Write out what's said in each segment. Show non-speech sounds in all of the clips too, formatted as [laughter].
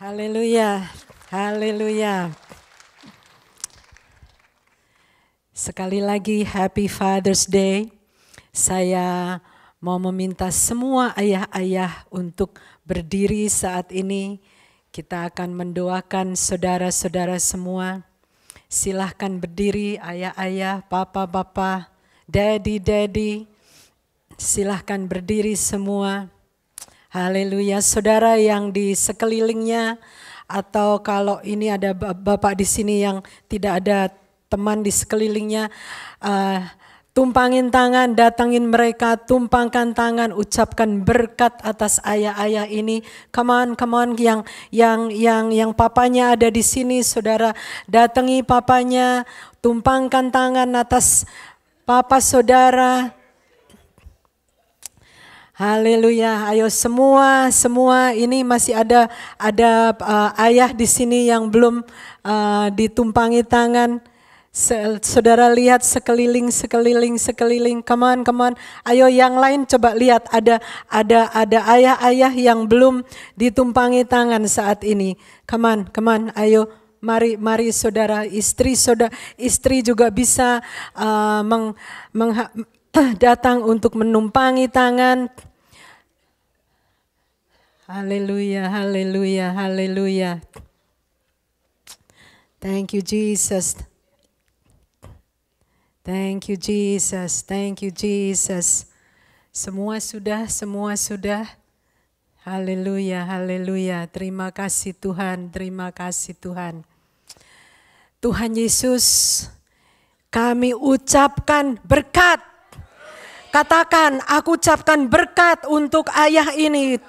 Haleluya, haleluya. Sekali lagi Happy Father's Day. Saya mau meminta semua ayah-ayah untuk berdiri saat ini. Kita akan mendoakan saudara-saudara semua. Silahkan berdiri ayah-ayah, papa-papa, daddy-daddy. Silahkan berdiri semua. Haleluya, saudara yang di sekelilingnya atau kalau ini ada bapak di sini yang tidak ada teman di sekelilingnya, uh, tumpangin tangan, datangin mereka, tumpangkan tangan, ucapkan berkat atas ayah-ayah ini. Come on, come on, yang yang yang yang papanya ada di sini, saudara, datangi papanya, tumpangkan tangan atas papa saudara, Haleluya. Ayo semua semua ini masih ada ada uh, ayah di sini yang belum uh, ditumpangi tangan. Se saudara lihat sekeliling sekeliling sekeliling. Come on, Ayo yang lain coba lihat ada ada ada ayah-ayah yang belum ditumpangi tangan saat ini. Come on, Ayo Mari, mari saudara, istri saudara, istri juga bisa uh, meng, meng, [clears throat] datang untuk menumpangi tangan Haleluya, haleluya, haleluya. Thank you, Jesus. Thank you, Jesus. Thank you, Jesus. Semua sudah, semua sudah. Haleluya, haleluya. Terima kasih Tuhan, terima kasih Tuhan. Tuhan Yesus, kami ucapkan berkat Katakan, aku ucapkan berkat untuk ayah ini.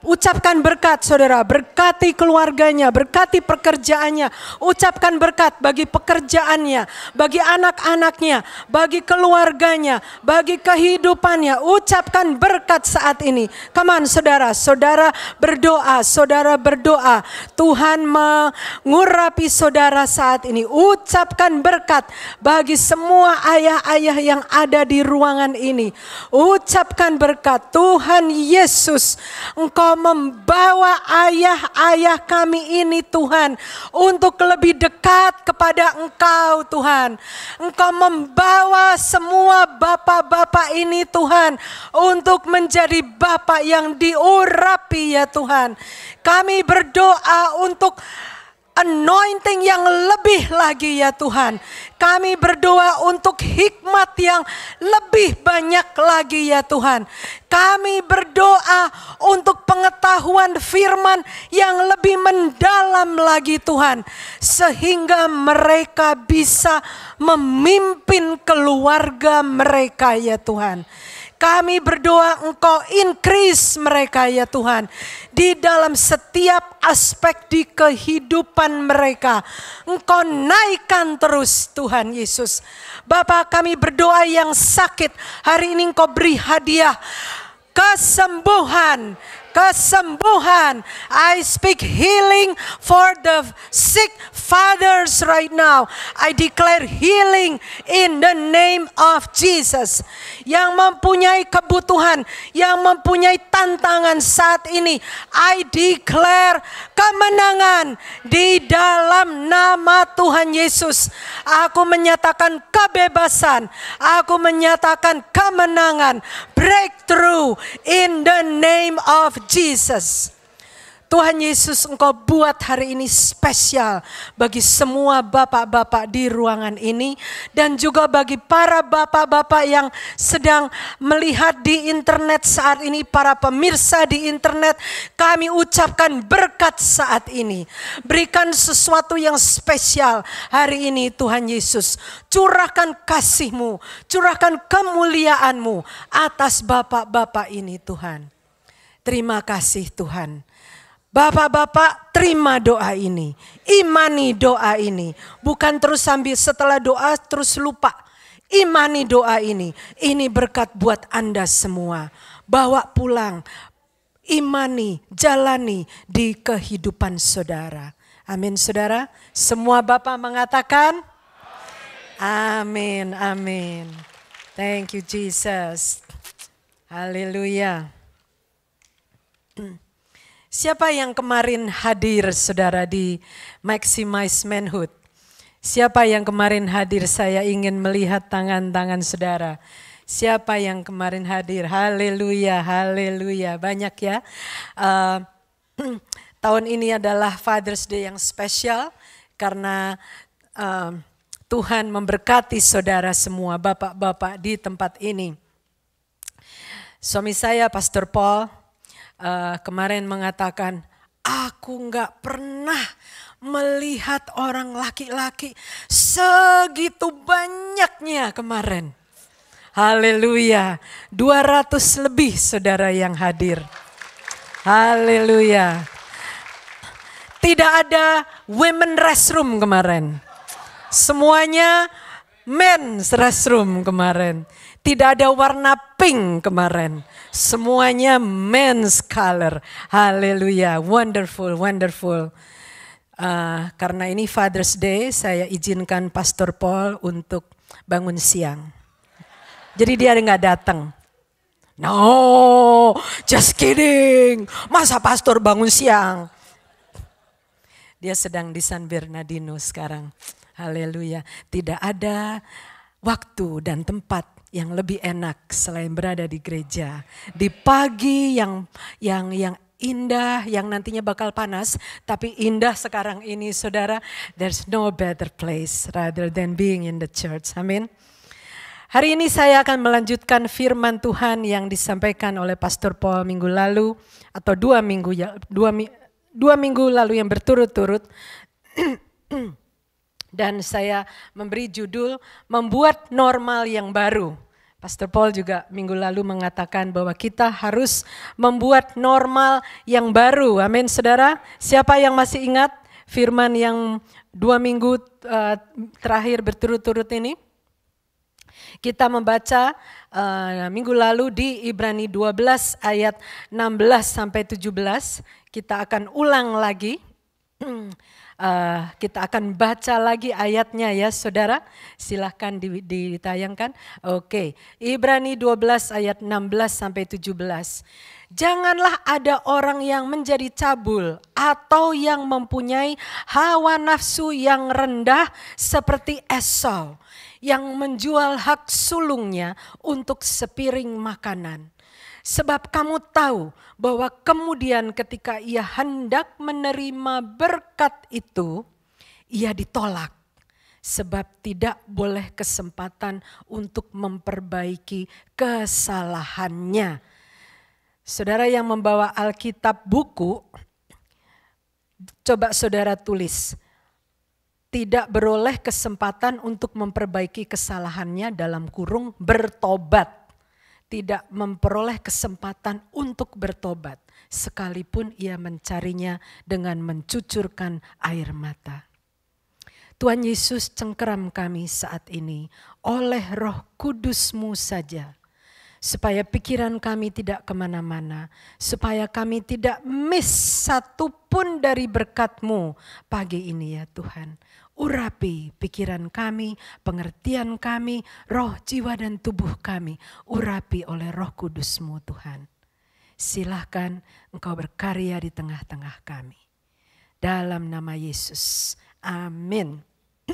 Ucapkan berkat saudara, berkati keluarganya, berkati pekerjaannya. Ucapkan berkat bagi pekerjaannya, bagi anak-anaknya, bagi keluarganya, bagi kehidupannya. Ucapkan berkat saat ini. Kaman saudara, saudara berdoa, saudara berdoa. Tuhan mengurapi saudara saat ini. Ucapkan berkat bagi semua ayah-ayah yang ada di ruangan ini. Ucapkan berkat Tuhan Yesus, Engkau Engkau membawa ayah-ayah kami ini Tuhan untuk lebih dekat kepada Engkau Tuhan. Engkau membawa semua bapak-bapak ini Tuhan untuk menjadi bapak yang diurapi ya Tuhan. Kami berdoa untuk anointing yang lebih lagi ya Tuhan. Kami berdoa untuk hikmat yang lebih banyak lagi ya Tuhan. Kami berdoa untuk pengetahuan firman yang lebih mendalam lagi Tuhan. Sehingga mereka bisa memimpin keluarga mereka ya Tuhan. Kami berdoa engkau increase mereka ya Tuhan. Di dalam setiap aspek di kehidupan mereka. Engkau naikkan terus Tuhan Yesus. Bapa kami berdoa yang sakit. Hari ini engkau beri hadiah kesembuhan kesembuhan. I speak healing for the sick fathers right now. I declare healing in the name of Jesus. Yang mempunyai kebutuhan, yang mempunyai tantangan saat ini, I declare kemenangan di dalam nama Tuhan Yesus. Aku menyatakan kebebasan, aku menyatakan kemenangan, breakthrough in the name of Jesus. Tuhan Yesus engkau buat hari ini spesial bagi semua bapak-bapak di ruangan ini dan juga bagi para bapak-bapak yang sedang melihat di internet saat ini para pemirsa di internet kami ucapkan berkat saat ini berikan sesuatu yang spesial hari ini Tuhan Yesus curahkan kasihmu curahkan kemuliaanmu atas bapak-bapak ini Tuhan Terima kasih Tuhan. Bapak-bapak terima doa ini, imani doa ini. Bukan terus sambil setelah doa terus lupa. Imani doa ini, ini berkat buat Anda semua. Bawa pulang, imani, jalani di kehidupan saudara. Amin saudara. Semua Bapak mengatakan? Amin, amin. Thank you Jesus. Hallelujah. Hmm. Siapa yang kemarin hadir saudara di Maximize Manhood? Siapa yang kemarin hadir saya ingin melihat tangan-tangan saudara. Siapa yang kemarin hadir? Haleluya, haleluya. Banyak ya. Uh, [clears throat] tahun ini adalah Father's Day yang spesial karena uh, Tuhan memberkati saudara semua, bapak-bapak di tempat ini. Suami saya Pastor Paul uh, kemarin mengatakan, aku nggak pernah melihat orang laki-laki segitu banyaknya kemarin. Haleluya. 200 lebih saudara yang hadir. Haleluya. Tidak ada women restroom kemarin. Semuanya men's restroom kemarin. Tidak ada warna pink kemarin. Semuanya men's color. Haleluya. Wonderful, wonderful. Uh, karena ini Father's Day, saya izinkan Pastor Paul untuk bangun siang. Jadi dia nggak datang. No, just kidding. Masa pastor bangun siang? Dia sedang di San Bernardino sekarang. Haleluya. Tidak ada waktu dan tempat yang lebih enak selain berada di gereja. Di pagi yang yang yang indah yang nantinya bakal panas, tapi indah sekarang ini saudara, there's no better place rather than being in the church. Amin. Hari ini saya akan melanjutkan firman Tuhan yang disampaikan oleh Pastor Paul minggu lalu atau dua minggu ya, dua, dua minggu lalu yang berturut-turut [clears throat] Dan saya memberi judul membuat normal yang baru. Pastor Paul juga minggu lalu mengatakan bahwa kita harus membuat normal yang baru. Amin, saudara. Siapa yang masih ingat firman yang dua minggu eh, terakhir berturut-turut ini? Kita membaca uh, minggu lalu di Ibrani 12 ayat 16 sampai 17. Kita akan ulang lagi. [clears throat] Uh, kita akan baca lagi ayatnya ya saudara. Silahkan ditayangkan. Oke, Ibrani 12 ayat 16 sampai 17. Janganlah ada orang yang menjadi cabul atau yang mempunyai hawa nafsu yang rendah seperti Esau yang menjual hak sulungnya untuk sepiring makanan Sebab kamu tahu bahwa kemudian ketika ia hendak menerima berkat itu, ia ditolak. Sebab tidak boleh kesempatan untuk memperbaiki kesalahannya. Saudara yang membawa Alkitab buku, coba saudara tulis. Tidak beroleh kesempatan untuk memperbaiki kesalahannya dalam kurung bertobat tidak memperoleh kesempatan untuk bertobat, sekalipun ia mencarinya dengan mencucurkan air mata. Tuhan Yesus cengkeram kami saat ini oleh roh kudusmu saja, supaya pikiran kami tidak kemana-mana, supaya kami tidak miss satupun dari berkatmu pagi ini ya Tuhan. Urapi pikiran kami, pengertian kami, roh, jiwa, dan tubuh kami. Urapi oleh roh kudusmu Tuhan. Silahkan engkau berkarya di tengah-tengah kami. Dalam nama Yesus. Amin. [clears throat]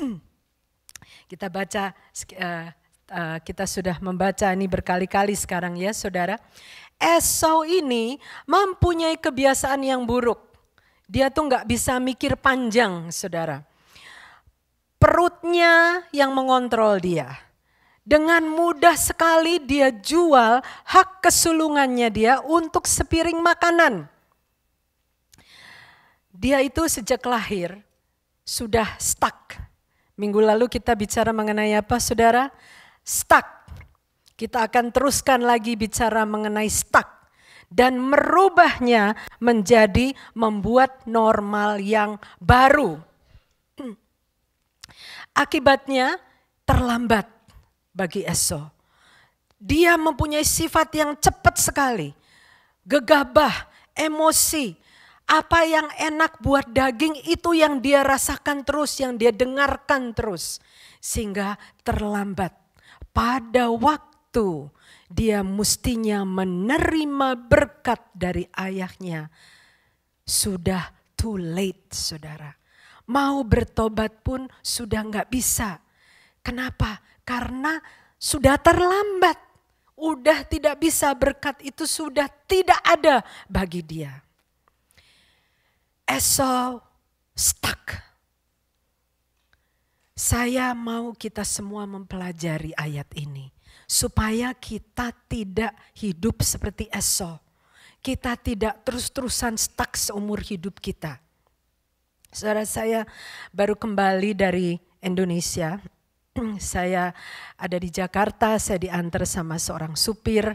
Kita baca, eh, eh, kita sudah membaca ini berkali-kali sekarang ya saudara. Esau ini mempunyai kebiasaan yang buruk. Dia tuh nggak bisa mikir panjang saudara perutnya yang mengontrol dia. Dengan mudah sekali dia jual hak kesulungannya dia untuk sepiring makanan. Dia itu sejak lahir sudah stuck. Minggu lalu kita bicara mengenai apa saudara? Stuck. Kita akan teruskan lagi bicara mengenai stuck dan merubahnya menjadi membuat normal yang baru. Akibatnya terlambat bagi Esau. Dia mempunyai sifat yang cepat sekali, gegabah, emosi. Apa yang enak buat daging itu yang dia rasakan terus, yang dia dengarkan terus. Sehingga terlambat. Pada waktu dia mestinya menerima berkat dari ayahnya. Sudah too late saudara mau bertobat pun sudah nggak bisa. Kenapa? Karena sudah terlambat. Udah tidak bisa berkat itu sudah tidak ada bagi dia. Esau stuck. Saya mau kita semua mempelajari ayat ini supaya kita tidak hidup seperti Esau. Kita tidak terus-terusan stuck seumur hidup kita. Saudara saya baru kembali dari Indonesia. [clears throat] saya ada di Jakarta, saya diantar sama seorang supir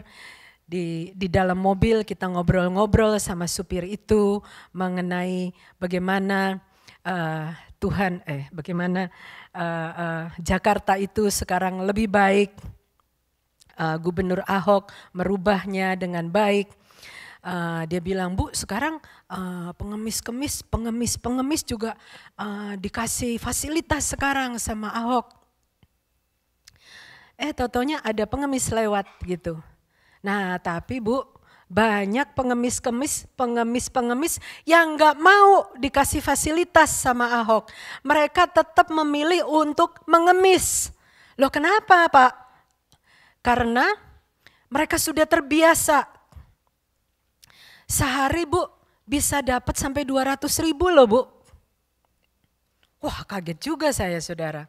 di di dalam mobil kita ngobrol-ngobrol sama supir itu mengenai bagaimana uh, Tuhan eh bagaimana uh, uh, Jakarta itu sekarang lebih baik. Uh, Gubernur Ahok merubahnya dengan baik uh, dia bilang bu sekarang uh, pengemis-kemis, pengemis-pengemis juga uh, dikasih fasilitas sekarang sama Ahok. Eh totonya ada pengemis lewat gitu. Nah tapi bu banyak pengemis-kemis, pengemis-pengemis yang nggak mau dikasih fasilitas sama Ahok. Mereka tetap memilih untuk mengemis. Loh kenapa Pak? Karena mereka sudah terbiasa Sehari bu bisa dapat sampai 200 ribu loh bu. Wah kaget juga saya saudara.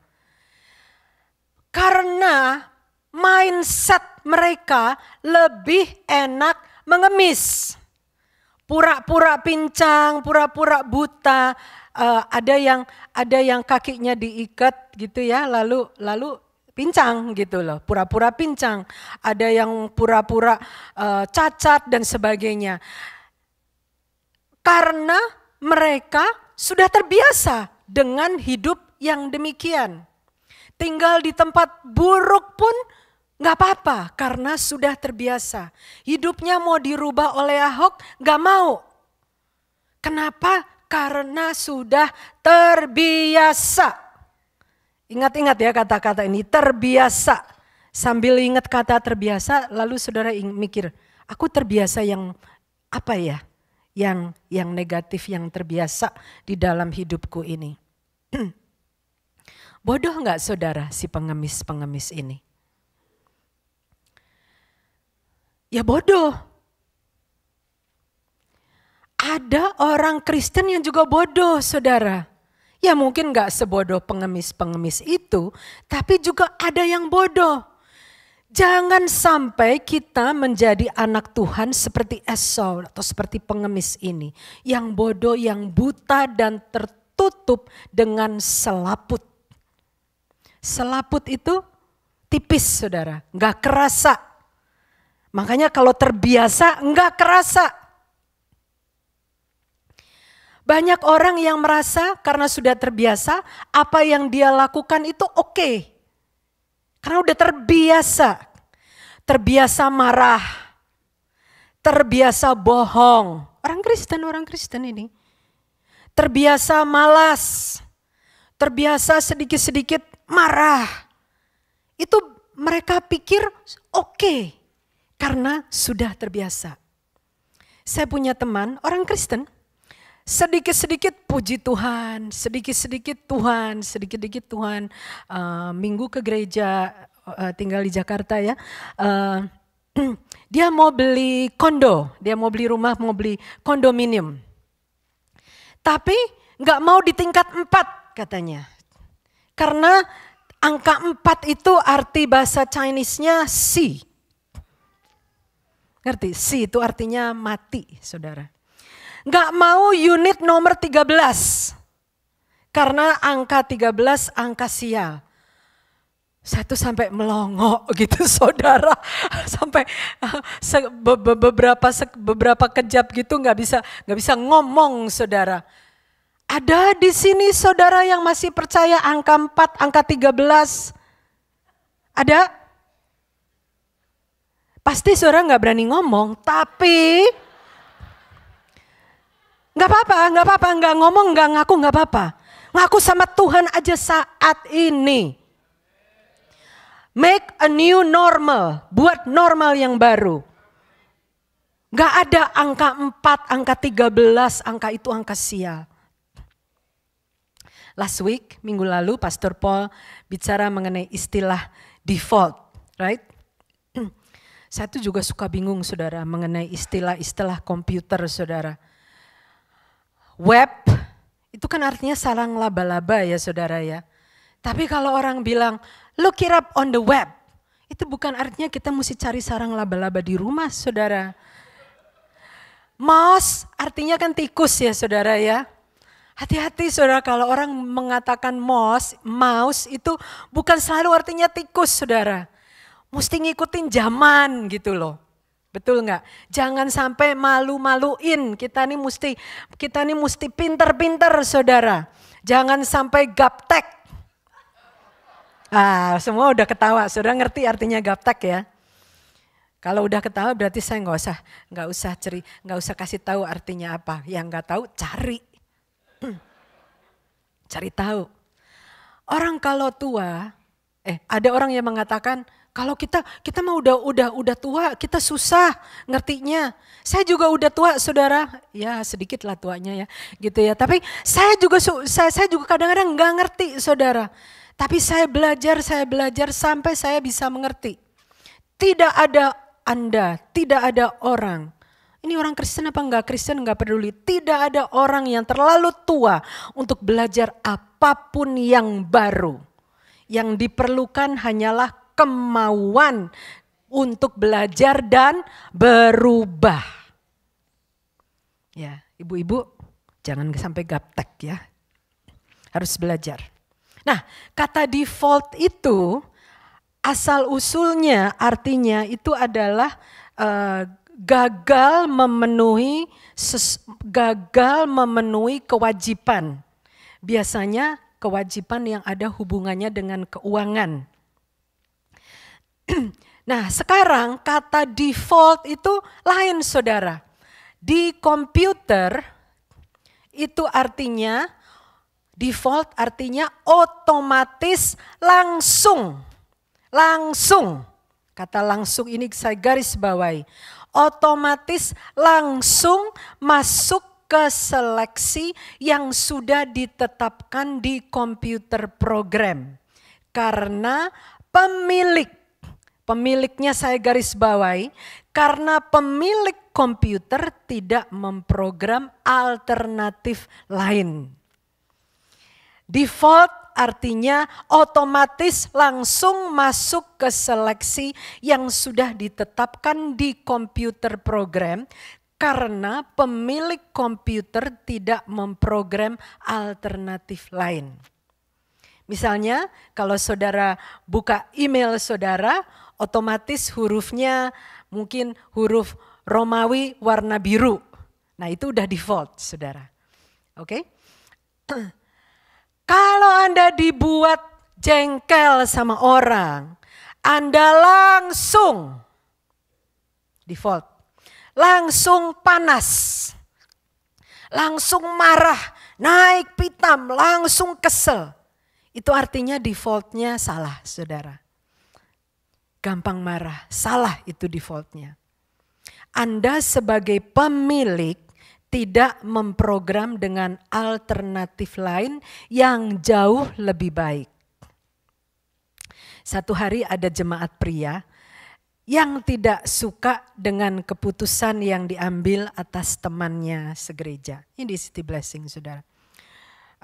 Karena mindset mereka lebih enak mengemis. Pura-pura pincang, pura-pura buta, uh, ada yang ada yang kakinya diikat gitu ya, lalu lalu pincang gitu loh, pura-pura pincang, ada yang pura-pura uh, cacat dan sebagainya. Karena mereka sudah terbiasa dengan hidup yang demikian. Tinggal di tempat buruk pun nggak apa-apa karena sudah terbiasa. Hidupnya mau dirubah oleh Ahok nggak mau. Kenapa? Karena sudah terbiasa. Ingat-ingat ya kata-kata ini, terbiasa. Sambil ingat kata terbiasa, lalu saudara mikir, aku terbiasa yang apa ya? Yang yang negatif, yang terbiasa di dalam hidupku ini. [clears throat] Bodoh nggak saudara si pengemis-pengemis ini? Ya bodoh. Ada orang Kristen yang juga bodoh saudara. Ya mungkin gak sebodoh pengemis-pengemis itu, tapi juga ada yang bodoh. Jangan sampai kita menjadi anak Tuhan seperti Esau atau seperti pengemis ini. Yang bodoh, yang buta dan tertutup dengan selaput. Selaput itu tipis saudara, nggak kerasa. Makanya kalau terbiasa nggak kerasa. Banyak orang yang merasa karena sudah terbiasa, apa yang dia lakukan itu oke. Okay. Karena udah terbiasa. Terbiasa marah. Terbiasa bohong. Orang Kristen, orang Kristen ini. Terbiasa malas. Terbiasa sedikit-sedikit marah. Itu mereka pikir oke. Okay, karena sudah terbiasa. Saya punya teman, orang Kristen, sedikit-sedikit puji Tuhan, sedikit-sedikit Tuhan, sedikit-sedikit Tuhan. Uh, minggu ke gereja uh, tinggal di Jakarta ya. Uh, [clears throat] dia mau beli kondo, dia mau beli rumah, mau beli kondominium. Tapi nggak mau di tingkat empat katanya. Karena angka empat itu arti bahasa Chinese-nya si. Ngerti? Si itu artinya mati, saudara. Nggak mau unit nomor 13. Karena angka 13 angka sial. Saya tuh sampai melongo gitu [laughs] saudara. Sampai ah, beberapa beberapa kejap gitu nggak bisa nggak bisa ngomong saudara. Ada di sini saudara yang masih percaya angka 4, angka 13. Ada? Pasti saudara nggak berani ngomong, tapi Nggak apa-apa, nggak apa-apa, nggak ngomong, nggak ngaku, nggak apa-apa. Ngaku sama Tuhan aja saat ini. Make a new normal, buat normal yang baru. Gak ada angka 4, angka 13, angka itu angka sial. Last week, minggu lalu Pastor Paul bicara mengenai istilah default, right? [clears throat] Saya tuh juga suka bingung saudara mengenai istilah-istilah komputer saudara web itu kan artinya sarang laba-laba ya saudara ya. Tapi kalau orang bilang look it up on the web, itu bukan artinya kita mesti cari sarang laba-laba di rumah saudara. Mouse artinya kan tikus ya saudara ya. Hati-hati saudara kalau orang mengatakan mouse, mouse itu bukan selalu artinya tikus saudara. Mesti ngikutin zaman gitu loh. Betul nggak? Jangan sampai malu-maluin. Kita ini mesti kita ini mesti pinter-pinter, saudara. Jangan sampai gaptek. Ah, semua udah ketawa. Saudara ngerti artinya gaptek ya? Kalau udah ketawa berarti saya nggak usah nggak usah ceri nggak usah kasih tahu artinya apa. Yang nggak tahu cari [clears throat] cari tahu. Orang kalau tua, eh ada orang yang mengatakan kalau kita kita mah udah udah udah tua, kita susah ngertinya. Saya juga udah tua, Saudara. Ya, sedikit lah tuanya ya. Gitu ya. Tapi saya juga saya saya juga kadang-kadang nggak ngerti, Saudara. Tapi saya belajar, saya belajar sampai saya bisa mengerti. Tidak ada Anda, tidak ada orang ini orang Kristen apa enggak Kristen enggak peduli. Tidak ada orang yang terlalu tua untuk belajar apapun yang baru. Yang diperlukan hanyalah kemauan untuk belajar dan berubah. Ya, ibu-ibu jangan sampai gaptek ya. Harus belajar. Nah, kata default itu asal usulnya artinya itu adalah uh, gagal memenuhi ses, gagal memenuhi kewajiban. Biasanya kewajiban yang ada hubungannya dengan keuangan [clears throat] nah sekarang kata default itu lain saudara. Di komputer itu artinya default artinya otomatis langsung. Langsung. Kata langsung ini saya garis bawahi. Otomatis langsung masuk ke seleksi yang sudah ditetapkan di komputer program. Karena pemilik Pemiliknya saya garis bawahi karena pemilik komputer tidak memprogram alternatif lain. Default artinya otomatis langsung masuk ke seleksi yang sudah ditetapkan di komputer program karena pemilik komputer tidak memprogram alternatif lain. Misalnya kalau saudara buka email saudara, otomatis hurufnya mungkin huruf Romawi warna biru. Nah itu udah default saudara. Oke. Okay? [clears throat] Kalau Anda dibuat jengkel sama orang, Anda langsung default. Langsung panas. Langsung marah, naik pitam, langsung kesel. Itu artinya defaultnya salah saudara gampang marah. Salah itu defaultnya. Anda sebagai pemilik tidak memprogram dengan alternatif lain yang jauh lebih baik. Satu hari ada jemaat pria yang tidak suka dengan keputusan yang diambil atas temannya segereja. Ini di City Blessing, saudara.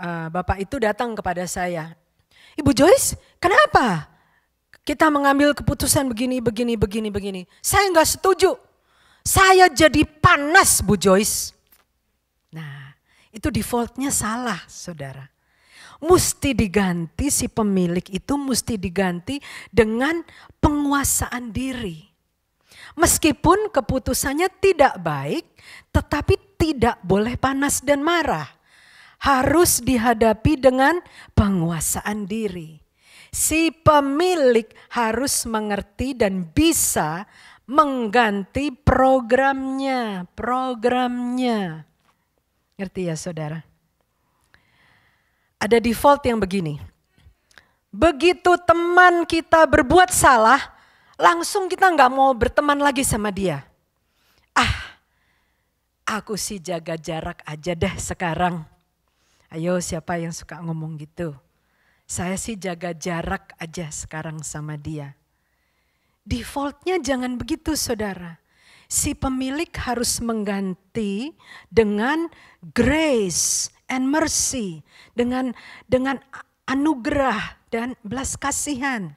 Eh, bapak itu datang kepada saya, Ibu Joyce, kenapa? Kita mengambil keputusan begini, begini, begini, begini. Saya nggak setuju. Saya jadi panas Bu Joyce. Nah itu defaultnya salah saudara. Mesti diganti si pemilik itu mesti diganti dengan penguasaan diri. Meskipun keputusannya tidak baik tetapi tidak boleh panas dan marah harus dihadapi dengan penguasaan diri si pemilik harus mengerti dan bisa mengganti programnya, programnya. Ngerti ya saudara? Ada default yang begini. Begitu teman kita berbuat salah, langsung kita nggak mau berteman lagi sama dia. Ah, aku sih jaga jarak aja deh sekarang. Ayo siapa yang suka ngomong gitu? Saya sih jaga jarak aja sekarang sama dia. Defaultnya jangan begitu saudara. Si pemilik harus mengganti dengan grace and mercy, dengan dengan anugerah dan belas kasihan.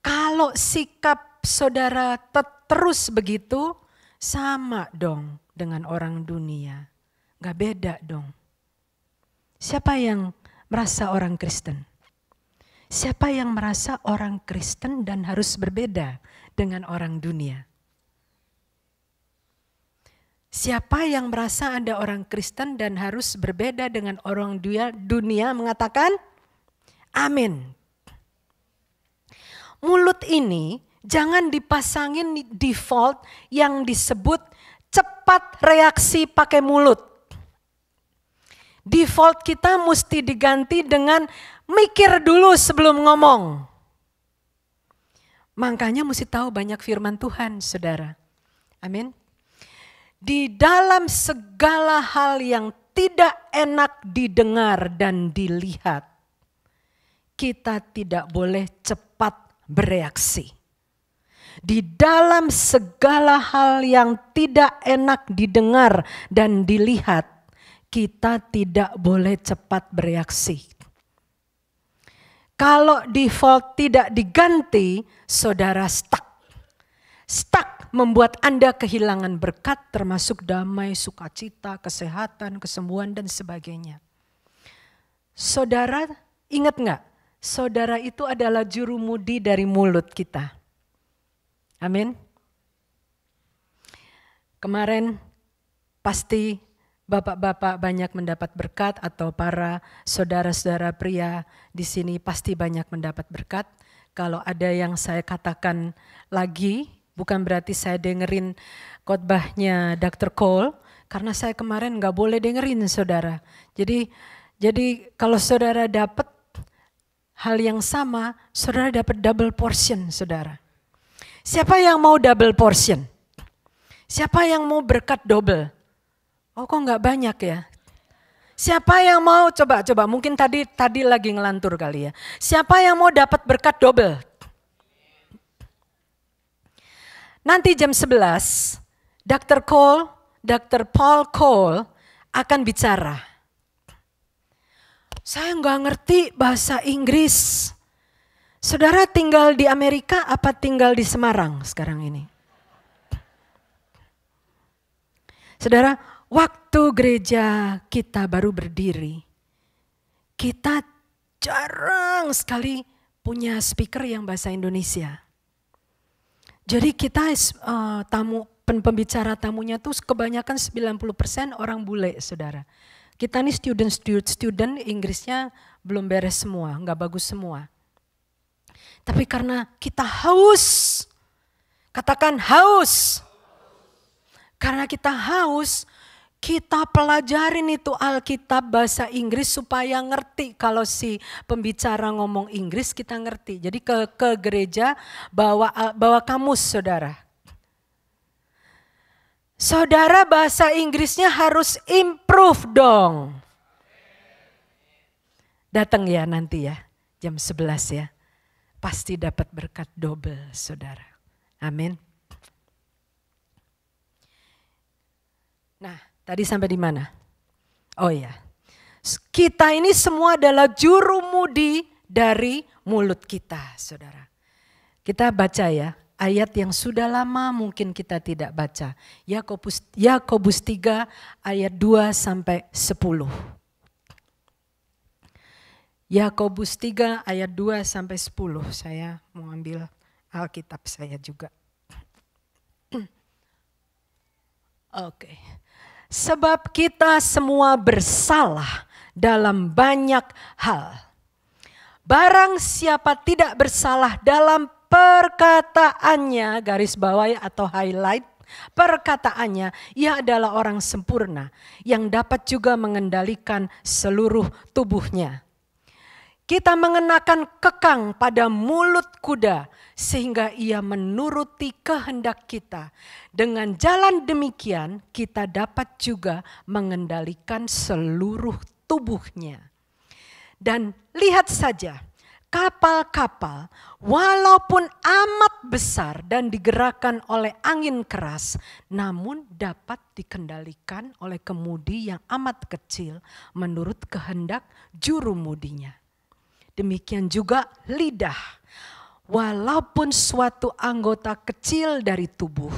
Kalau sikap saudara terus begitu, sama dong dengan orang dunia. Gak beda dong. Siapa yang merasa orang Kristen? Siapa yang merasa orang Kristen dan harus berbeda dengan orang dunia? Siapa yang merasa ada orang Kristen dan harus berbeda dengan orang dunia, dunia mengatakan amin. Mulut ini jangan dipasangin default yang disebut cepat reaksi pakai mulut default kita mesti diganti dengan mikir dulu sebelum ngomong. Makanya mesti tahu banyak firman Tuhan, saudara. Amin. Di dalam segala hal yang tidak enak didengar dan dilihat, kita tidak boleh cepat bereaksi. Di dalam segala hal yang tidak enak didengar dan dilihat, kita tidak boleh cepat bereaksi. Kalau default tidak diganti, saudara stuck. Stuck membuat Anda kehilangan berkat termasuk damai, sukacita, kesehatan, kesembuhan, dan sebagainya. Saudara ingat nggak? Saudara itu adalah juru mudi dari mulut kita. Amin. Kemarin pasti bapak-bapak banyak mendapat berkat atau para saudara-saudara pria di sini pasti banyak mendapat berkat. Kalau ada yang saya katakan lagi, bukan berarti saya dengerin khotbahnya Dr. Cole, karena saya kemarin nggak boleh dengerin saudara. Jadi jadi kalau saudara dapat hal yang sama, saudara dapat double portion saudara. Siapa yang mau double portion? Siapa yang mau berkat double? Oh kok nggak banyak ya? Siapa yang mau coba coba mungkin tadi tadi lagi ngelantur kali ya. Siapa yang mau dapat berkat double? Nanti jam 11 Dr. Cole, Dr. Paul Cole akan bicara. Saya nggak ngerti bahasa Inggris. Saudara tinggal di Amerika apa tinggal di Semarang sekarang ini? Saudara, waktu gereja kita baru berdiri, kita jarang sekali punya speaker yang bahasa Indonesia. Jadi kita uh, tamu pembicara tamunya tuh kebanyakan 90% orang bule, saudara. Kita ini student student, student Inggrisnya belum beres semua, nggak bagus semua. Tapi karena kita haus, katakan haus. Karena kita haus, kita pelajarin itu Alkitab bahasa Inggris supaya ngerti kalau si pembicara ngomong Inggris kita ngerti. Jadi ke ke gereja bawa bawa kamus Saudara. Saudara bahasa Inggrisnya harus improve dong. Datang ya nanti ya jam 11 ya. Pasti dapat berkat double Saudara. Amin. Tadi sampai di mana? Oh iya. Kita ini semua adalah juru mudi dari mulut kita, Saudara. Kita baca ya, ayat yang sudah lama mungkin kita tidak baca. Yakobus Yakobus 3 ayat 2 sampai 10. Yakobus 3 ayat 2 sampai 10. Saya mau ambil Alkitab saya juga. [clears throat] Oke. Okay. Sebab kita semua bersalah dalam banyak hal. Barang siapa tidak bersalah dalam perkataannya, garis bawah ya, atau highlight, perkataannya, ia adalah orang sempurna yang dapat juga mengendalikan seluruh tubuhnya. Kita mengenakan kekang pada mulut kuda sehingga ia menuruti kehendak kita. Dengan jalan demikian kita dapat juga mengendalikan seluruh tubuhnya. Dan lihat saja kapal-kapal walaupun amat besar dan digerakkan oleh angin keras namun dapat dikendalikan oleh kemudi yang amat kecil menurut kehendak juru mudinya. Demikian juga lidah. Walaupun suatu anggota kecil dari tubuh,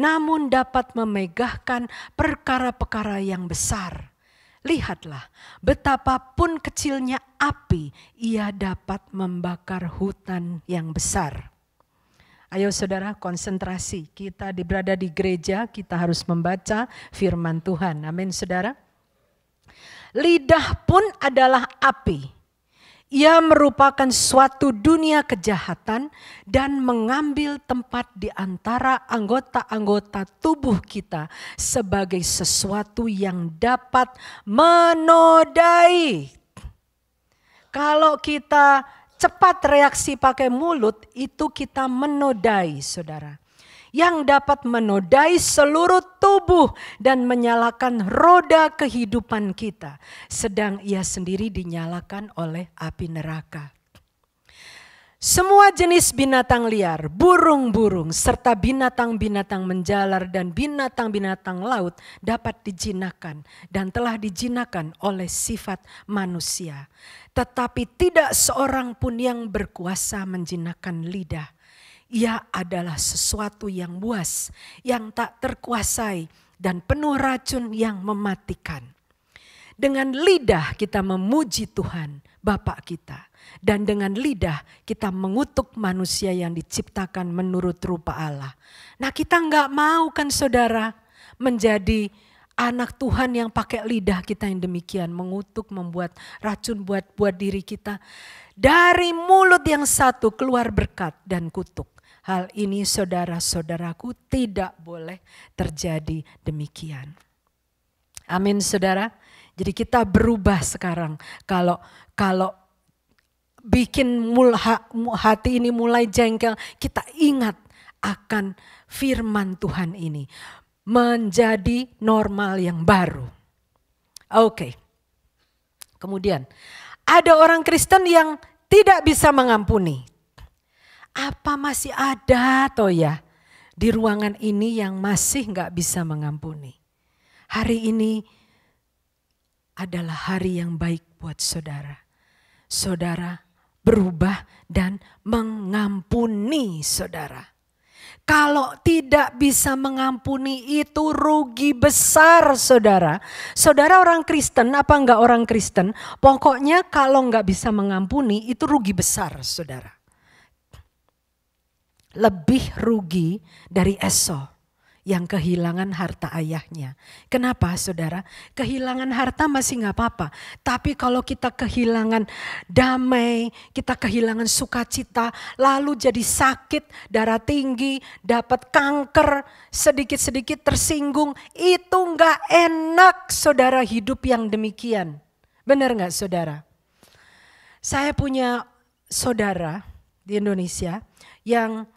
namun dapat memegahkan perkara-perkara yang besar. Lihatlah betapapun kecilnya api, ia dapat membakar hutan yang besar. Ayo saudara konsentrasi, kita berada di gereja, kita harus membaca firman Tuhan. Amin saudara. Lidah pun adalah api ia merupakan suatu dunia kejahatan dan mengambil tempat di antara anggota-anggota tubuh kita sebagai sesuatu yang dapat menodai. Kalau kita cepat reaksi pakai mulut, itu kita menodai, saudara yang dapat menodai seluruh tubuh dan menyalakan roda kehidupan kita, sedang ia sendiri dinyalakan oleh api neraka. Semua jenis binatang liar, burung-burung, serta binatang-binatang menjalar dan binatang-binatang laut dapat dijinakan dan telah dijinakan oleh sifat manusia. Tetapi tidak seorang pun yang berkuasa menjinakan lidah ia adalah sesuatu yang buas, yang tak terkuasai, dan penuh racun yang mematikan. Dengan lidah kita memuji Tuhan, Bapak kita, dan dengan lidah kita mengutuk manusia yang diciptakan menurut rupa Allah. Nah, kita nggak mau kan, saudara, menjadi anak Tuhan yang pakai lidah kita yang demikian mengutuk membuat racun buat buat diri kita dari mulut yang satu keluar berkat dan kutuk Hal ini saudara-saudaraku tidak boleh terjadi demikian. Amin saudara. Jadi kita berubah sekarang kalau kalau bikin mulha, hati ini mulai jengkel, kita ingat akan firman Tuhan ini menjadi normal yang baru. Oke. Okay. Kemudian ada orang Kristen yang tidak bisa mengampuni, apa masih ada toh ya di ruangan ini yang masih nggak bisa mengampuni? Hari ini adalah hari yang baik buat saudara. Saudara berubah dan mengampuni saudara. Kalau tidak bisa mengampuni itu rugi besar saudara. Saudara orang Kristen apa enggak orang Kristen? Pokoknya kalau enggak bisa mengampuni itu rugi besar saudara lebih rugi dari Eso yang kehilangan harta ayahnya. Kenapa saudara? Kehilangan harta masih nggak apa-apa. Tapi kalau kita kehilangan damai, kita kehilangan sukacita, lalu jadi sakit, darah tinggi, dapat kanker, sedikit-sedikit tersinggung, itu nggak enak saudara hidup yang demikian. Benar nggak saudara? Saya punya saudara di Indonesia yang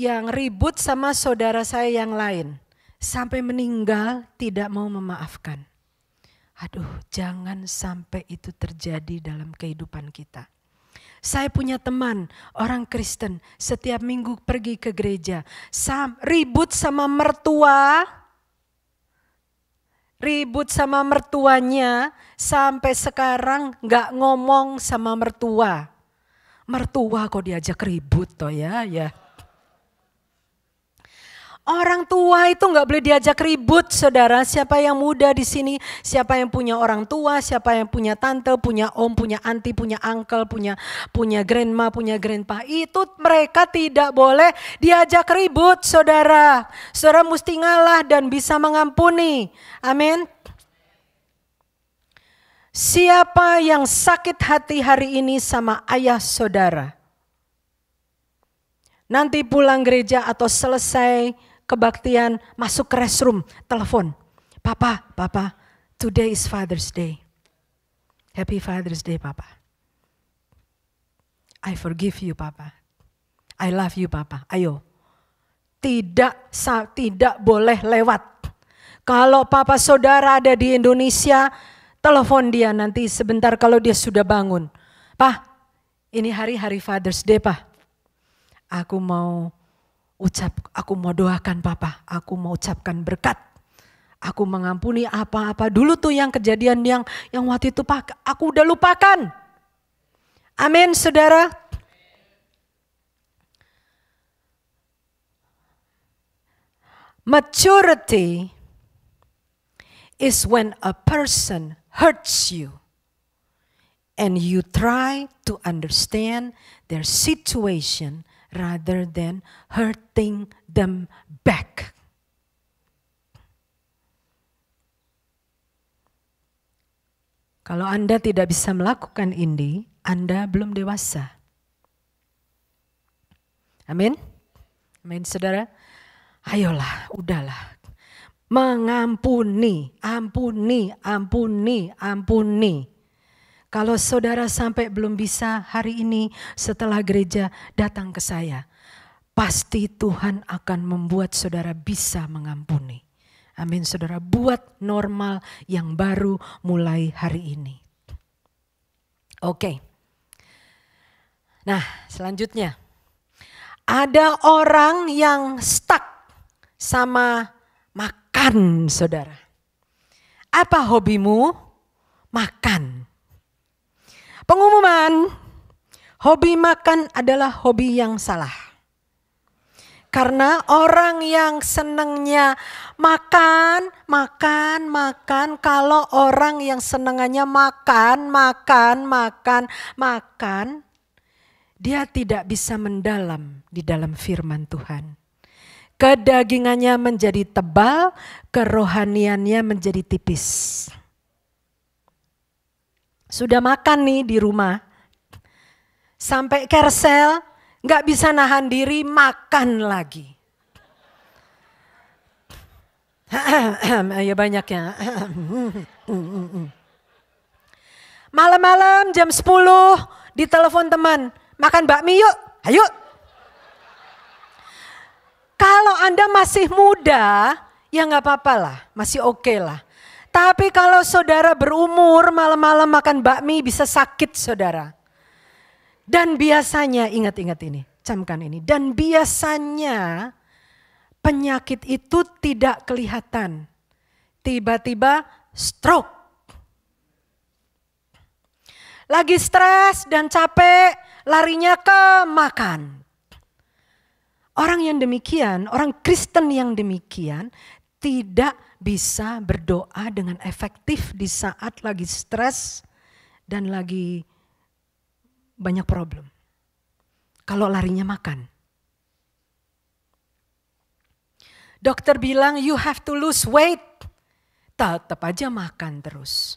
yang ribut sama saudara saya yang lain sampai meninggal tidak mau memaafkan. Aduh, jangan sampai itu terjadi dalam kehidupan kita. Saya punya teman orang Kristen setiap minggu pergi ke gereja. Sam, ribut sama mertua. Ribut sama mertuanya sampai sekarang gak ngomong sama mertua. Mertua kok diajak ribut toh ya, ya. Orang tua itu nggak boleh diajak ribut, saudara. Siapa yang muda di sini, siapa yang punya orang tua, siapa yang punya tante, punya om, punya anti, punya uncle, punya punya grandma, punya grandpa. Itu mereka tidak boleh diajak ribut, saudara. Saudara mesti ngalah dan bisa mengampuni. Amin. Siapa yang sakit hati hari ini sama ayah saudara? Nanti pulang gereja atau selesai kebaktian, masuk ke restroom, telepon. Papa, papa, today is Father's Day. Happy Father's Day, papa. I forgive you, papa. I love you, papa. Ayo. Tidak tidak boleh lewat. Kalau papa saudara ada di Indonesia, telepon dia nanti sebentar kalau dia sudah bangun. Pak, ini hari-hari Father's Day, Pak. Aku mau ucap, aku mau doakan papa, aku mau ucapkan berkat. Aku mengampuni apa-apa dulu tuh yang kejadian yang yang waktu itu pak, aku udah lupakan. Amin, saudara. Maturity is when a person hurts you and you try to understand their situation rather than hurting them back. Kalau Anda tidak bisa melakukan ini, Anda belum dewasa. Amin. Amin, saudara. Ayolah, udahlah. Mengampuni, ampuni, ampuni, ampuni. Kalau saudara sampai belum bisa hari ini setelah gereja datang ke saya, pasti Tuhan akan membuat saudara bisa mengampuni. Amin, saudara. Buat normal yang baru mulai hari ini. Oke. Nah, selanjutnya ada orang yang stuck sama makan, saudara. Apa hobimu? Makan. Pengumuman, hobi makan adalah hobi yang salah. Karena orang yang senangnya makan, makan, makan. Kalau orang yang senangnya makan, makan, makan, makan. Dia tidak bisa mendalam di dalam firman Tuhan. Kedagingannya menjadi tebal, kerohaniannya menjadi tipis. Sudah makan nih di rumah. Sampai kersel, nggak bisa nahan diri, makan lagi. [clears throat] ya banyak ya. [clears throat] Malam-malam jam 10 ditelepon teman, makan bakmi yuk, ayo. Kalau Anda masih muda, ya nggak apa-apa lah, masih oke okay lah. Tapi kalau saudara berumur malam-malam makan bakmi bisa sakit saudara. Dan biasanya ingat-ingat ini, camkan ini. Dan biasanya penyakit itu tidak kelihatan. Tiba-tiba stroke. Lagi stres dan capek, larinya ke makan. Orang yang demikian, orang Kristen yang demikian tidak bisa berdoa dengan efektif di saat lagi stres dan lagi banyak problem. Kalau larinya makan. Dokter bilang you have to lose weight. Tetap aja makan terus.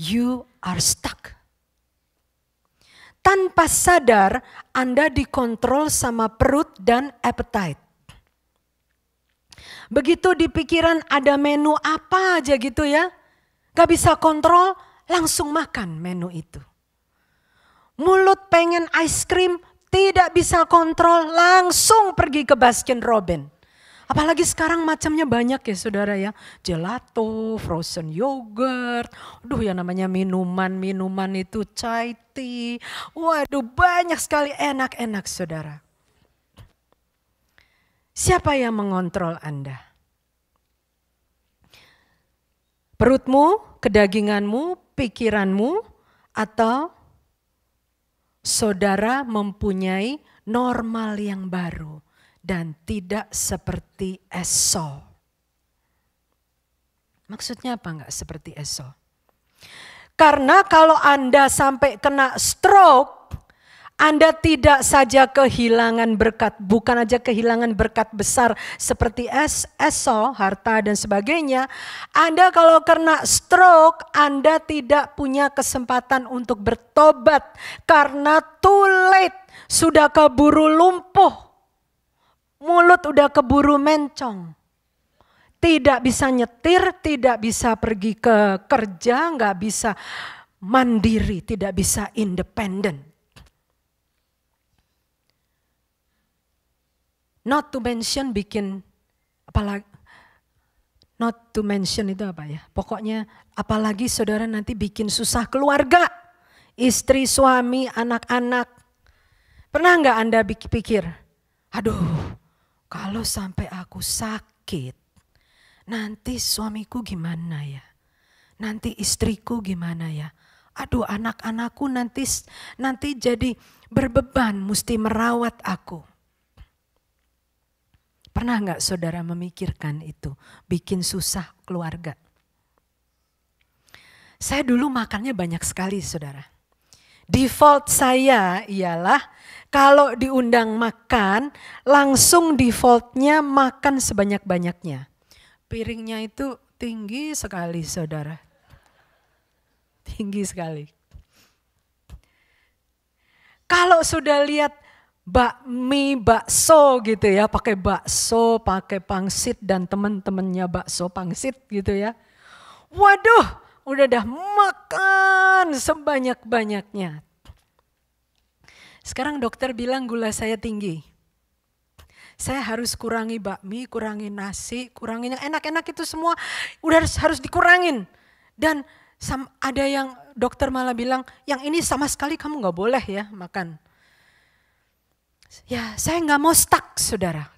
You are stuck. Tanpa sadar Anda dikontrol sama perut dan appetite. Begitu di pikiran ada menu apa aja gitu ya. Gak bisa kontrol, langsung makan menu itu. Mulut pengen ice cream, tidak bisa kontrol, langsung pergi ke Baskin Robin. Apalagi sekarang macamnya banyak ya saudara ya. Gelato, frozen yogurt, aduh ya namanya minuman-minuman itu chai tea. Waduh banyak sekali enak-enak saudara. Siapa yang mengontrol Anda? Perutmu, kedaginganmu, pikiranmu, atau saudara mempunyai normal yang baru dan tidak seperti esok? Maksudnya apa enggak seperti esok? Karena kalau Anda sampai kena stroke, anda tidak saja kehilangan berkat, bukan aja kehilangan berkat besar seperti es, esol, harta dan sebagainya. Anda kalau kena stroke, Anda tidak punya kesempatan untuk bertobat karena too late, sudah keburu lumpuh. Mulut udah keburu mencong tidak bisa nyetir, tidak bisa pergi ke kerja, nggak bisa mandiri, tidak bisa independen. Not to mention bikin apalagi not to mention itu apa ya? Pokoknya apalagi saudara nanti bikin susah keluarga, istri, suami, anak-anak. Pernah nggak Anda pikir, aduh kalau sampai aku sakit, nanti suamiku gimana ya? Nanti istriku gimana ya? Aduh anak-anakku nanti nanti jadi berbeban mesti merawat aku. Pernah nggak saudara memikirkan itu? Bikin susah keluarga. Saya dulu makannya banyak sekali saudara. Default saya ialah kalau diundang makan langsung defaultnya makan sebanyak-banyaknya. Piringnya itu tinggi sekali saudara. Tinggi sekali. Kalau sudah lihat bakmi, bakso gitu ya, pakai bakso, pakai pangsit dan teman-temannya bakso pangsit gitu ya. Waduh, udah dah makan sebanyak-banyaknya. Sekarang dokter bilang gula saya tinggi. Saya harus kurangi bakmi, kurangi nasi, kurangi yang enak-enak itu semua udah harus, harus dikurangin. Dan ada yang dokter malah bilang, yang ini sama sekali kamu nggak boleh ya makan Ya, saya nggak mau stuck, saudara.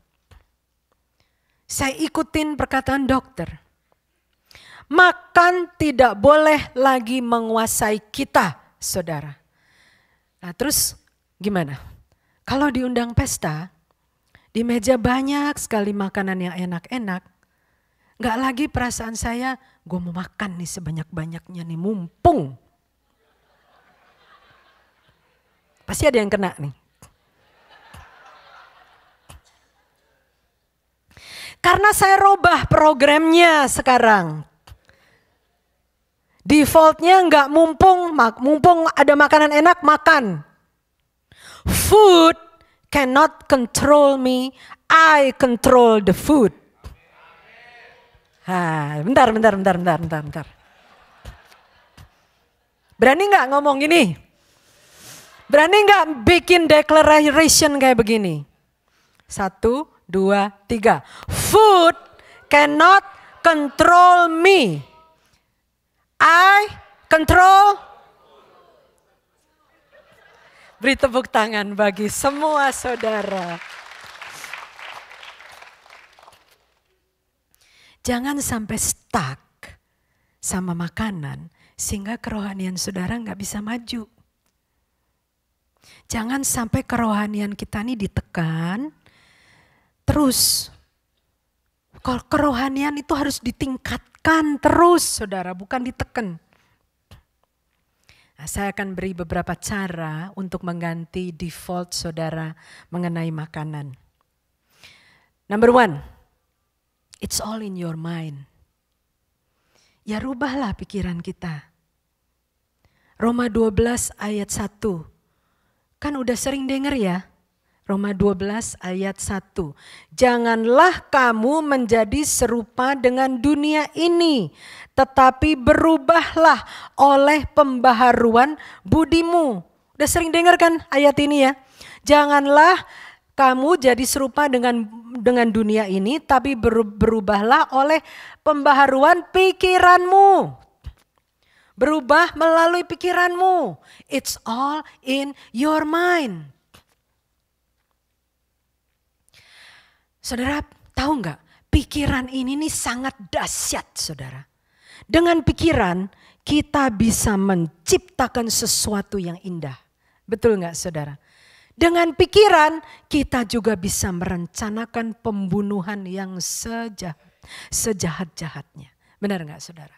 Saya ikutin perkataan dokter. Makan tidak boleh lagi menguasai kita, saudara. Nah, terus gimana? Kalau diundang pesta, di meja banyak sekali makanan yang enak-enak. Gak lagi perasaan saya, gue mau makan nih sebanyak-banyaknya nih, mumpung. Pasti ada yang kena nih. Karena saya robah programnya sekarang. Defaultnya nggak mumpung, mumpung ada makanan enak makan. Food cannot control me, I control the food. Ha, bentar, bentar, bentar, bentar, bentar, bentar. Berani nggak ngomong gini? Berani nggak bikin declaration kayak begini? Satu, dua, tiga. Food cannot control me. I control. Beri tepuk tangan bagi semua saudara. Jangan sampai stuck sama makanan sehingga kerohanian saudara nggak bisa maju. Jangan sampai kerohanian kita ini ditekan, terus. Kerohanian itu harus ditingkatkan terus saudara, bukan diteken. Nah, saya akan beri beberapa cara untuk mengganti default saudara mengenai makanan. Number one, it's all in your mind. Ya rubahlah pikiran kita. Roma 12 ayat 1. Kan udah sering denger ya, Roma 12 ayat 1. Janganlah kamu menjadi serupa dengan dunia ini, tetapi berubahlah oleh pembaharuan budimu. Udah sering dengar kan ayat ini ya? Janganlah kamu jadi serupa dengan dengan dunia ini, tapi berubahlah oleh pembaharuan pikiranmu. Berubah melalui pikiranmu. It's all in your mind. Saudara tahu nggak? Pikiran ini nih sangat dahsyat saudara. Dengan pikiran kita bisa menciptakan sesuatu yang indah. Betul nggak saudara? Dengan pikiran kita juga bisa merencanakan pembunuhan yang sejahat, sejahat-jahatnya. Benar nggak saudara?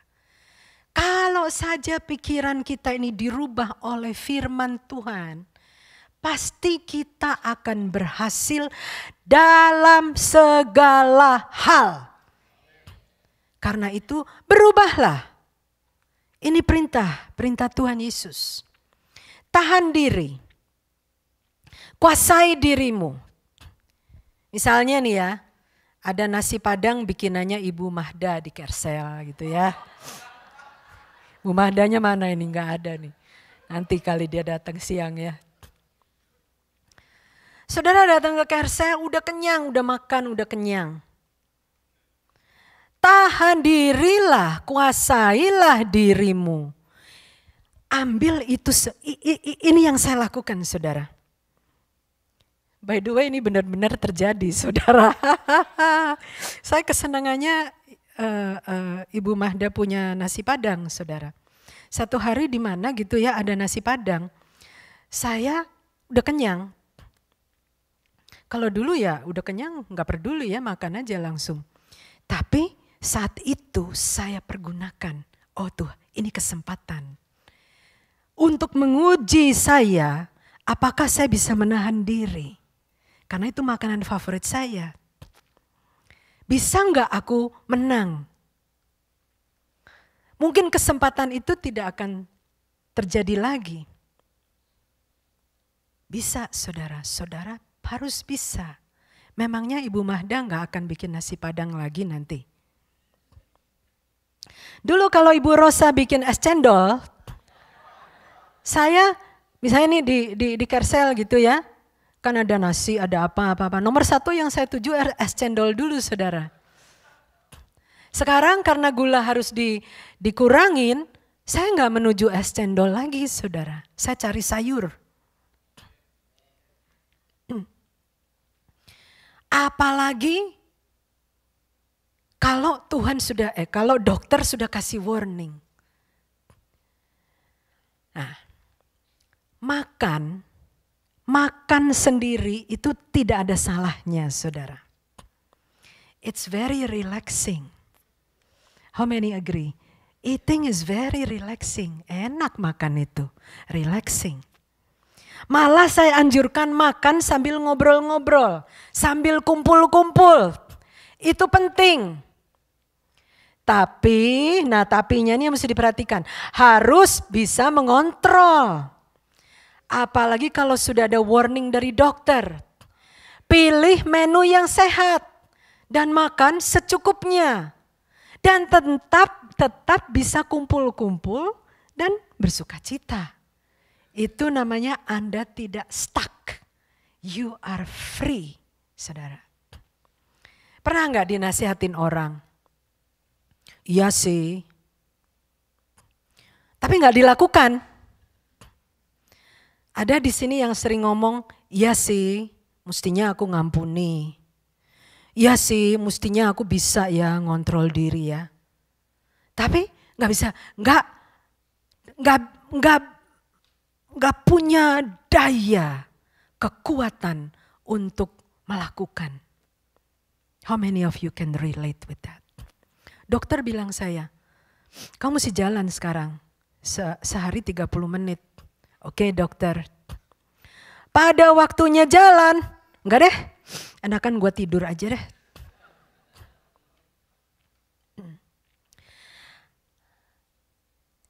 Kalau saja pikiran kita ini dirubah oleh firman Tuhan, pasti kita akan berhasil dalam segala hal. Karena itu berubahlah. Ini perintah, perintah Tuhan Yesus. Tahan diri. Kuasai dirimu. Misalnya nih ya, ada nasi padang bikinannya Ibu Mahda di Kersel gitu ya. Bu Mahdanya mana ini? Enggak ada nih. Nanti kali dia datang siang ya. Saudara datang ke KR, udah kenyang, udah makan, udah kenyang. Tahan dirilah, kuasailah dirimu. Ambil itu, ini yang saya lakukan saudara. By the way ini benar-benar terjadi [laughs] saudara. saya kesenangannya uh, uh, Ibu Mahda punya nasi padang saudara. Satu hari di mana gitu ya ada nasi padang. Saya udah kenyang, kalau dulu ya udah kenyang nggak peduli ya makan aja langsung. Tapi saat itu saya pergunakan, oh tuh ini kesempatan. Untuk menguji saya apakah saya bisa menahan diri. Karena itu makanan favorit saya. Bisa nggak aku menang? Mungkin kesempatan itu tidak akan terjadi lagi. Bisa saudara, saudara harus bisa. Memangnya Ibu Mahda nggak akan bikin nasi padang lagi nanti? Dulu kalau Ibu Rosa bikin es cendol, saya misalnya nih di, di, di Kersel gitu ya, kan ada nasi, ada apa-apa. Nomor satu yang saya tuju er, es cendol dulu saudara. Sekarang karena gula harus di, dikurangin, saya nggak menuju es cendol lagi saudara. Saya cari sayur. Apalagi kalau Tuhan sudah eh kalau dokter sudah kasih warning. Nah, makan makan sendiri itu tidak ada salahnya, Saudara. It's very relaxing. How many agree? Eating is very relaxing. Enak makan itu, relaxing. Malah saya anjurkan makan sambil ngobrol-ngobrol, sambil kumpul-kumpul. Itu penting. Tapi, nah tapinya ini yang mesti diperhatikan. Harus bisa mengontrol. Apalagi kalau sudah ada warning dari dokter. Pilih menu yang sehat dan makan secukupnya. Dan tetap tetap bisa kumpul-kumpul dan bersuka cita. Itu namanya Anda tidak stuck. You are free, saudara. Pernah nggak dinasihatin orang? Iya sih. Tapi nggak dilakukan. Ada di sini yang sering ngomong, iya sih, mestinya aku ngampuni. Iya sih, mestinya aku bisa ya ngontrol diri ya. Tapi nggak bisa, nggak, nggak, nggak gak punya daya, kekuatan untuk melakukan. How many of you can relate with that? Dokter bilang saya, kamu sih jalan sekarang, se sehari 30 menit. Oke okay, dokter, pada waktunya jalan. Enggak deh, enakan gue tidur aja deh. Hmm.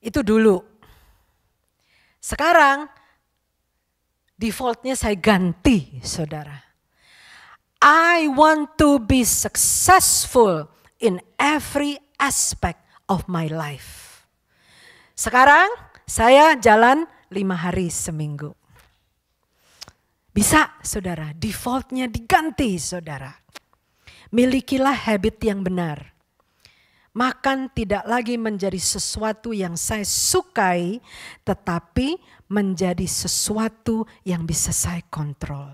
Itu dulu, sekarang defaultnya saya ganti saudara. I want to be successful in every aspect of my life. Sekarang saya jalan lima hari seminggu. Bisa saudara, defaultnya diganti saudara. Milikilah habit yang benar. Makan tidak lagi menjadi sesuatu yang saya sukai, tetapi menjadi sesuatu yang bisa saya kontrol.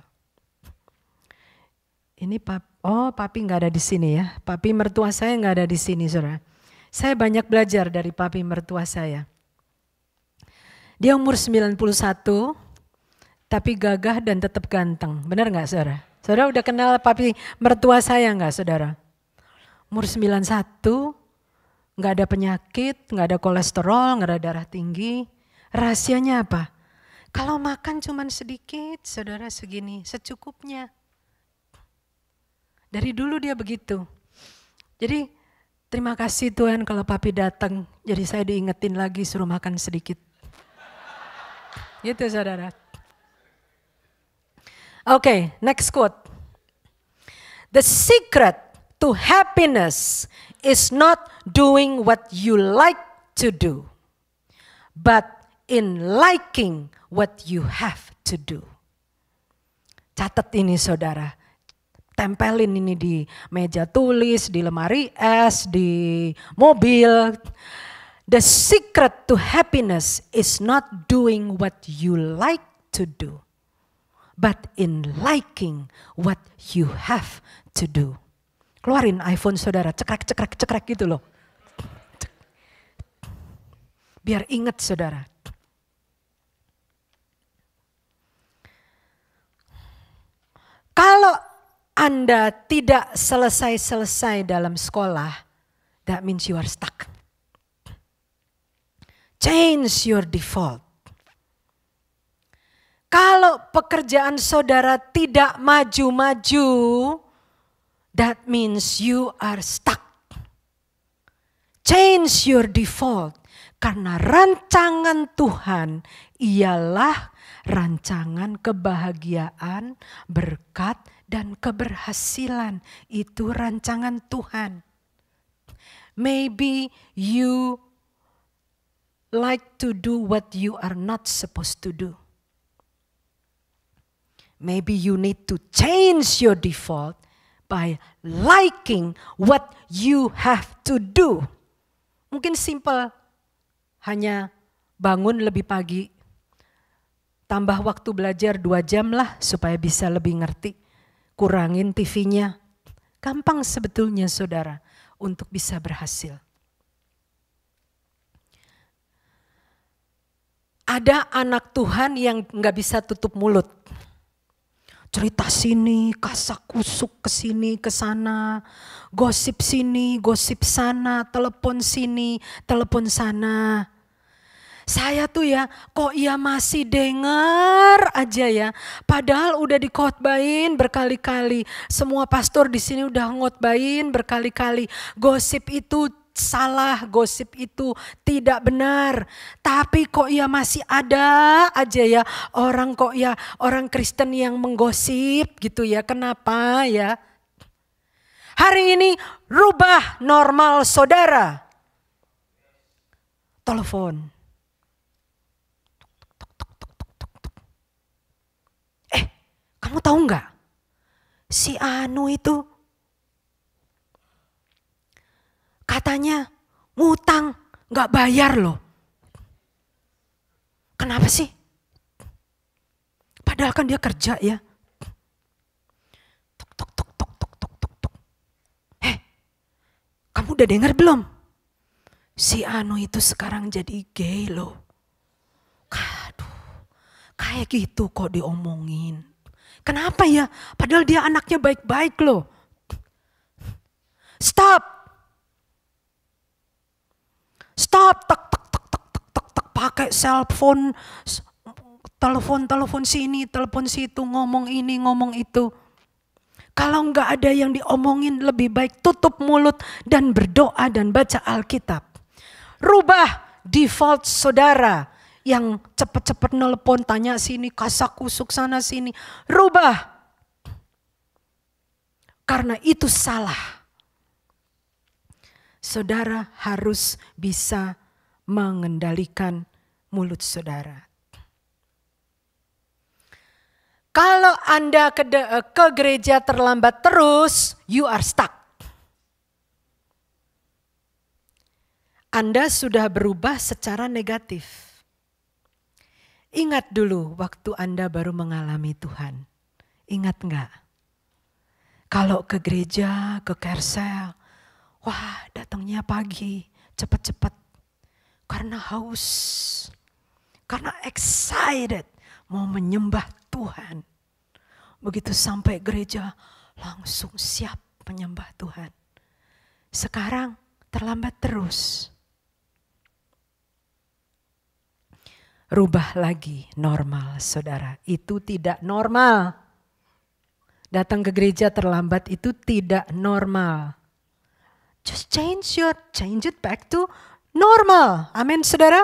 Ini pap, oh papi nggak ada di sini ya. Papi mertua saya nggak ada di sini, saudara. Saya banyak belajar dari papi mertua saya. Dia umur 91, tapi gagah dan tetap ganteng. Benar nggak saudara? Saudara udah kenal papi mertua saya nggak saudara? Umur 91, nggak ada penyakit, nggak ada kolesterol, nggak ada darah tinggi. Rahasianya apa? Kalau makan cuman sedikit, saudara segini, secukupnya. Dari dulu dia begitu. Jadi terima kasih Tuhan kalau papi datang, jadi saya diingetin lagi suruh makan sedikit. Gitu saudara. Oke, okay, next quote. The secret to happiness is not doing what you like to do, but in liking what you have to do. Catat ini saudara, tempelin ini di meja tulis, di lemari es, di mobil. The secret to happiness is not doing what you like to do, but in liking what you have to do. Keluarin iPhone saudara, cekrek, cekrek, cekrek gitu loh. Biar ingat saudara. Kalau Anda tidak selesai-selesai dalam sekolah, that means you are stuck. Change your default. Kalau pekerjaan saudara tidak maju-maju, that means you are stuck. Change your default. Karena rancangan Tuhan ialah rancangan kebahagiaan, berkat, dan keberhasilan. Itu rancangan Tuhan. Maybe you like to do what you are not supposed to do. Maybe you need to change your default by liking what you have to do. Mungkin simple, hanya bangun lebih pagi, tambah waktu belajar dua jam lah supaya bisa lebih ngerti, kurangin TV-nya. Gampang sebetulnya saudara untuk bisa berhasil. Ada anak Tuhan yang nggak bisa tutup mulut cerita sini, kasak kusuk ke sini, ke sana, gosip sini, gosip sana, telepon sini, telepon sana. Saya tuh ya, kok ia ya masih dengar aja ya. Padahal udah dikhotbahin berkali-kali. Semua pastor di sini udah ngotbain berkali-kali. Gosip itu salah, gosip itu tidak benar. Tapi kok ya masih ada aja ya orang kok ya orang Kristen yang menggosip gitu ya. Kenapa ya? Hari ini rubah normal saudara. Telepon. Eh, kamu tahu nggak? Si Anu itu katanya ngutang nggak bayar loh. Kenapa sih? Padahal kan dia kerja ya. Tok tok tok tok tok tok tok tuk. Eh, kamu udah dengar belum? Si Anu itu sekarang jadi gay loh. Aduh, kayak gitu kok diomongin. Kenapa ya? Padahal dia anaknya baik-baik loh. Stop stop tek tek tek tek tek tek, tek pakai cellphone telepon telepon sini telepon situ ngomong ini ngomong itu kalau nggak ada yang diomongin lebih baik tutup mulut dan berdoa dan baca Alkitab rubah default saudara yang cepat-cepat nelpon tanya sini kasak kusuk sana sini rubah karena itu salah saudara harus bisa mengendalikan mulut saudara. Kalau Anda ke, de, eh, ke gereja terlambat terus, you are stuck. Anda sudah berubah secara negatif. Ingat dulu waktu Anda baru mengalami Tuhan. Ingat enggak? Kalau ke gereja, ke kersel, Wah, datangnya pagi, cepat-cepat. Karena haus, karena excited mau menyembah Tuhan. Begitu sampai gereja, langsung siap menyembah Tuhan. Sekarang terlambat terus. Rubah lagi normal, saudara. Itu tidak normal. Datang ke gereja terlambat itu tidak normal. Just change your change it back to normal. Amin, Saudara.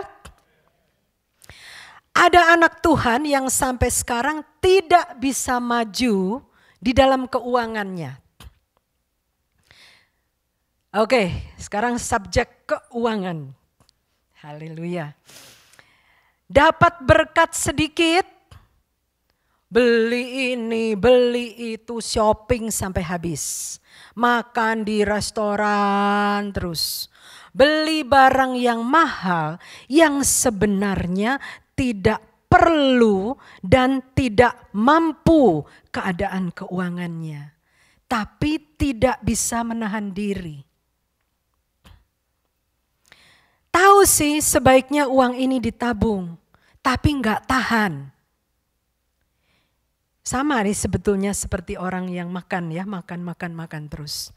Ada anak Tuhan yang sampai sekarang tidak bisa maju di dalam keuangannya. Oke, sekarang subjek keuangan. Haleluya. Dapat berkat sedikit Beli ini, beli itu, shopping sampai habis. Makan di restoran terus. Beli barang yang mahal yang sebenarnya tidak perlu dan tidak mampu keadaan keuangannya. Tapi tidak bisa menahan diri. Tahu sih sebaiknya uang ini ditabung, tapi nggak tahan. Sama nih sebetulnya seperti orang yang makan ya, makan, makan, makan terus.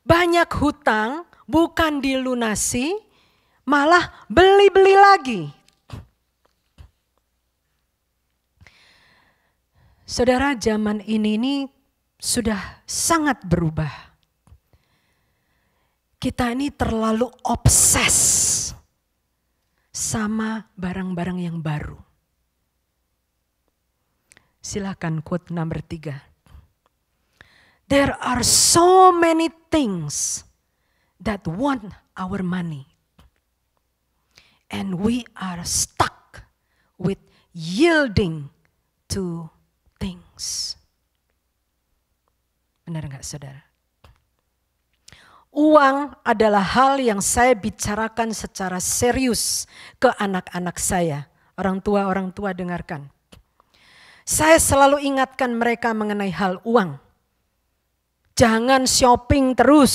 Banyak hutang bukan dilunasi, malah beli-beli lagi. Saudara zaman ini ini sudah sangat berubah. Kita ini terlalu obses sama barang-barang yang baru. Silahkan quote number tiga. There are so many things that want our money. And we are stuck with yielding to things. Benar nggak saudara? Uang adalah hal yang saya bicarakan secara serius ke anak-anak saya. Orang tua-orang tua dengarkan. Saya selalu ingatkan mereka mengenai hal uang. Jangan shopping terus.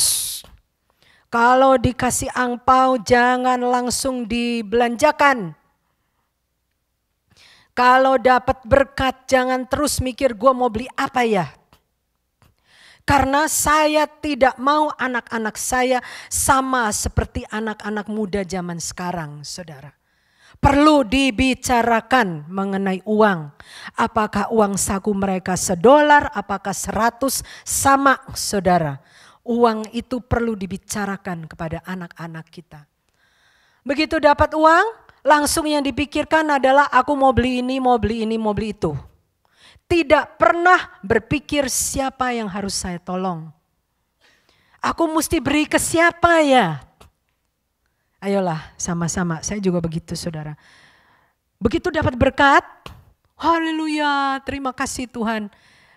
Kalau dikasih angpau jangan langsung dibelanjakan. Kalau dapat berkat jangan terus mikir gue mau beli apa ya. Karena saya tidak mau anak-anak saya sama seperti anak-anak muda zaman sekarang saudara perlu dibicarakan mengenai uang. Apakah uang saku mereka sedolar, apakah seratus, sama saudara. Uang itu perlu dibicarakan kepada anak-anak kita. Begitu dapat uang, langsung yang dipikirkan adalah aku mau beli ini, mau beli ini, mau beli itu. Tidak pernah berpikir siapa yang harus saya tolong. Aku mesti beri ke siapa ya? Ayolah sama-sama, saya juga begitu saudara. Begitu dapat berkat, haleluya, terima kasih Tuhan.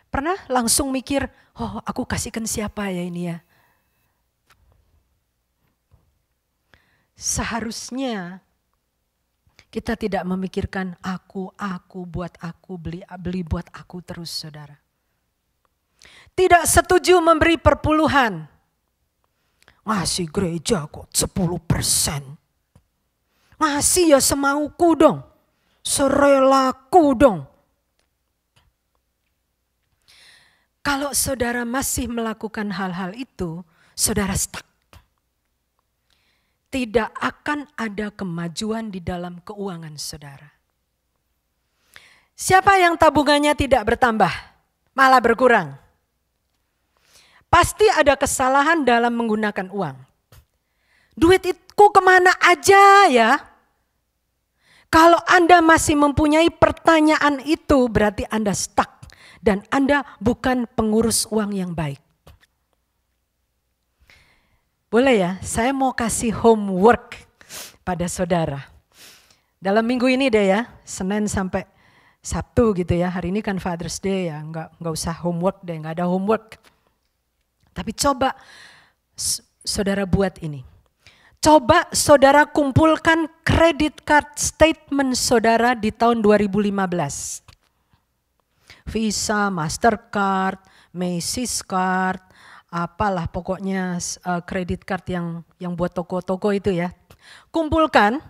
Pernah langsung mikir, oh aku kasihkan siapa ya ini ya. Seharusnya kita tidak memikirkan aku, aku, buat aku, beli, beli buat aku terus saudara. Tidak setuju memberi perpuluhan Ngasih gereja kok 10 persen. Ngasih ya semauku dong. Serelaku dong. Kalau saudara masih melakukan hal-hal itu, saudara stuck. Tidak akan ada kemajuan di dalam keuangan saudara. Siapa yang tabungannya tidak bertambah, malah berkurang? Pasti ada kesalahan dalam menggunakan uang. Duit itu kemana aja ya? Kalau Anda masih mempunyai pertanyaan itu berarti Anda stuck. Dan Anda bukan pengurus uang yang baik. Boleh ya, saya mau kasih homework pada saudara. Dalam minggu ini deh ya, Senin sampai Sabtu gitu ya. Hari ini kan Father's Day ya, nggak nggak usah homework deh, nggak ada homework. Tapi coba saudara buat ini. Coba saudara kumpulkan kredit card statement saudara di tahun 2015. Visa, Mastercard, Macy's card, apalah pokoknya e, kredit uh, card yang yang buat toko-toko itu ya. Kumpulkan,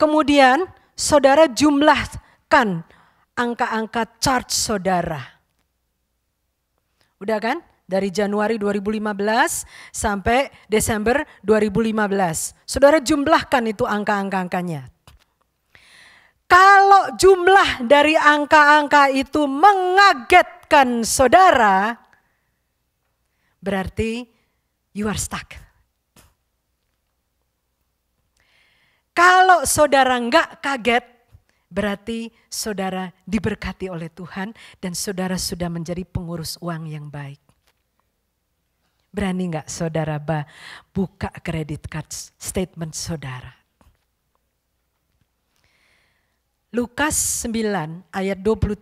kemudian saudara jumlahkan angka-angka charge saudara. Udah kan? dari Januari 2015 sampai Desember 2015. Saudara jumlahkan itu angka-angka-angkanya. Kalau jumlah dari angka-angka itu mengagetkan saudara, berarti you are stuck. Kalau saudara nggak kaget, berarti saudara diberkati oleh Tuhan dan saudara sudah menjadi pengurus uang yang baik. Berani nggak saudara ba, buka kredit card statement saudara? Lukas 9 ayat 23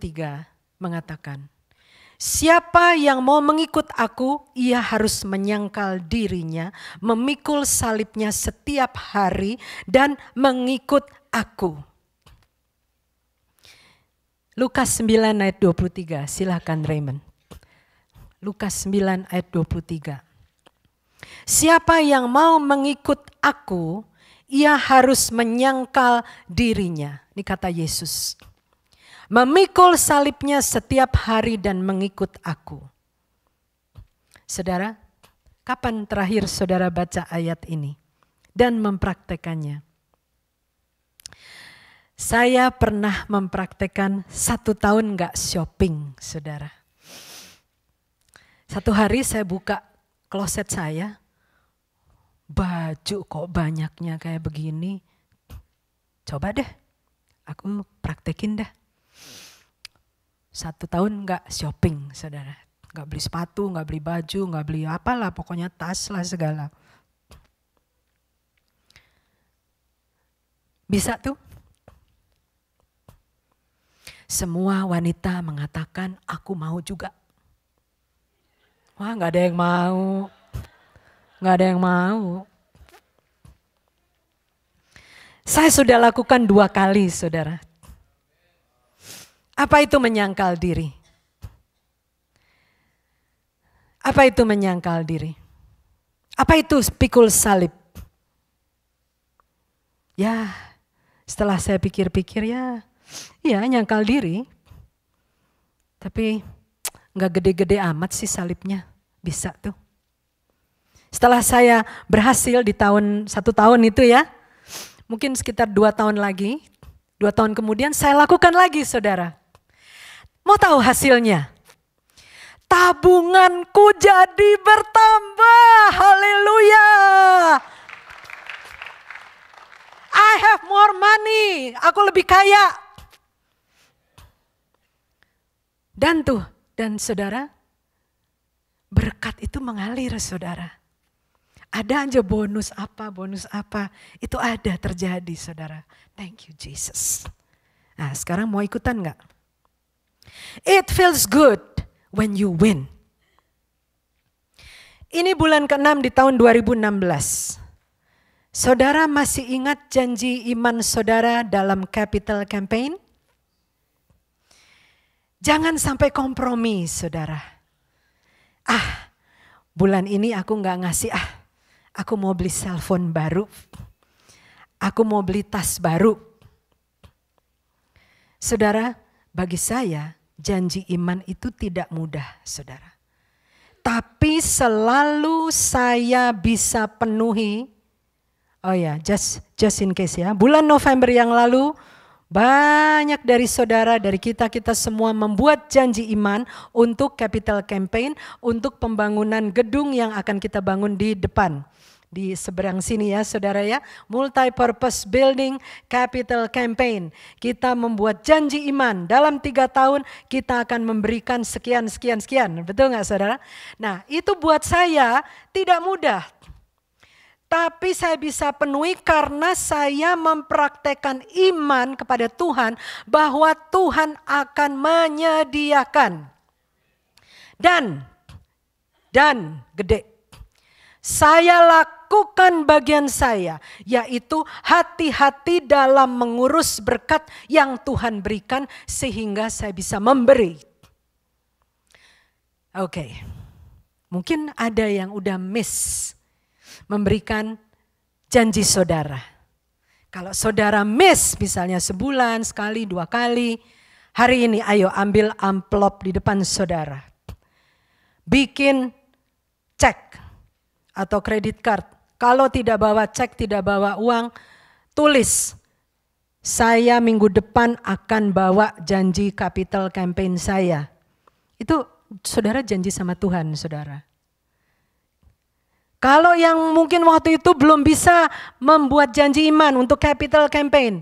mengatakan, Siapa yang mau mengikut aku, ia harus menyangkal dirinya, memikul salibnya setiap hari dan mengikut aku. Lukas 9 ayat 23, silahkan Raymond. Lukas 9 ayat 23. Siapa yang mau mengikut aku, ia harus menyangkal dirinya. Ini kata Yesus. Memikul salibnya setiap hari dan mengikut aku. Saudara, kapan terakhir saudara baca ayat ini dan mempraktekannya? Saya pernah mempraktekan satu tahun nggak shopping, saudara. Satu hari saya buka kloset saya, baju kok banyaknya kayak begini. Coba deh, aku praktekin deh Satu tahun nggak shopping, saudara. Nggak beli sepatu, nggak beli baju, nggak beli apalah, pokoknya tas lah segala. Bisa tuh. Semua wanita mengatakan, aku mau juga Wah nggak ada yang mau. Nggak ada yang mau. Saya sudah lakukan dua kali saudara. Apa itu menyangkal diri? Apa itu menyangkal diri? Apa itu pikul salib? Ya, setelah saya pikir-pikir ya, ya nyangkal diri. Tapi nggak gede-gede amat sih salibnya. Bisa tuh. Setelah saya berhasil di tahun satu tahun itu ya, mungkin sekitar dua tahun lagi, dua tahun kemudian saya lakukan lagi saudara. Mau tahu hasilnya? Tabunganku jadi bertambah, haleluya. I have more money, aku lebih kaya. Dan tuh dan saudara, berkat itu mengalir saudara. Ada aja bonus apa, bonus apa. Itu ada terjadi saudara. Thank you Jesus. Nah sekarang mau ikutan nggak? It feels good when you win. Ini bulan ke-6 di tahun 2016. Saudara masih ingat janji iman saudara dalam capital campaign? Jangan sampai kompromi, saudara. Ah, bulan ini aku nggak ngasih ah. Aku mau beli phone baru. Aku mau beli tas baru. Saudara, bagi saya janji iman itu tidak mudah, saudara. Tapi selalu saya bisa penuhi. Oh ya, yeah, just just in case ya. Bulan November yang lalu banyak dari saudara, dari kita-kita semua membuat janji iman untuk capital campaign, untuk pembangunan gedung yang akan kita bangun di depan di seberang sini ya saudara ya. Multi Purpose Building Capital Campaign. Kita membuat janji iman dalam tiga tahun kita akan memberikan sekian, sekian, sekian. Betul nggak saudara? Nah itu buat saya tidak mudah tapi saya bisa penuhi karena saya mempraktekkan iman kepada Tuhan bahwa Tuhan akan menyediakan. Dan dan gede. Saya lakukan bagian saya, yaitu hati-hati dalam mengurus berkat yang Tuhan berikan sehingga saya bisa memberi. Oke. Okay. Mungkin ada yang udah miss memberikan janji saudara. Kalau saudara miss misalnya sebulan, sekali, dua kali, hari ini ayo ambil amplop di depan saudara. Bikin cek atau kredit card. Kalau tidak bawa cek, tidak bawa uang, tulis saya minggu depan akan bawa janji capital campaign saya. Itu saudara janji sama Tuhan, saudara. Kalau yang mungkin waktu itu belum bisa membuat janji iman untuk capital campaign.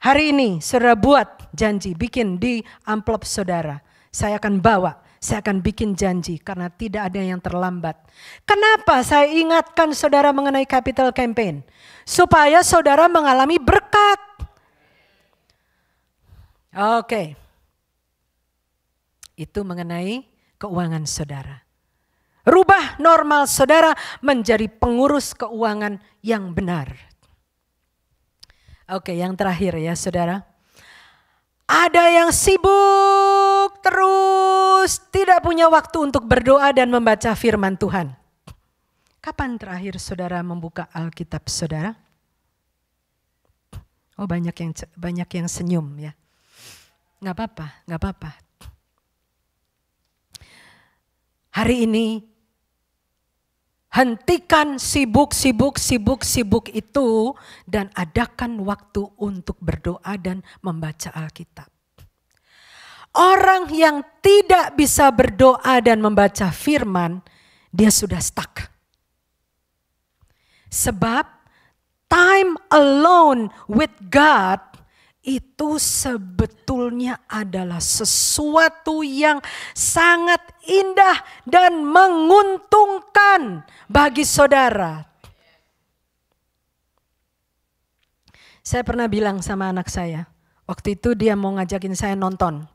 Hari ini saudara buat janji, bikin di amplop saudara. Saya akan bawa, saya akan bikin janji karena tidak ada yang terlambat. Kenapa saya ingatkan saudara mengenai capital campaign? Supaya saudara mengalami berkat. Oke. Okay. Itu mengenai keuangan saudara. Rubah normal saudara menjadi pengurus keuangan yang benar. Oke, yang terakhir ya saudara. Ada yang sibuk terus tidak punya waktu untuk berdoa dan membaca firman Tuhan. Kapan terakhir saudara membuka Alkitab saudara? Oh banyak yang banyak yang senyum ya. Gak apa-apa, gak apa-apa. Hari ini Hentikan sibuk, sibuk, sibuk, sibuk itu dan adakan waktu untuk berdoa dan membaca Alkitab. Orang yang tidak bisa berdoa dan membaca firman, dia sudah stuck. Sebab time alone with God itu sebetulnya adalah sesuatu yang sangat indah dan menguntungkan bagi saudara. Saya pernah bilang sama anak saya, waktu itu dia mau ngajakin saya nonton.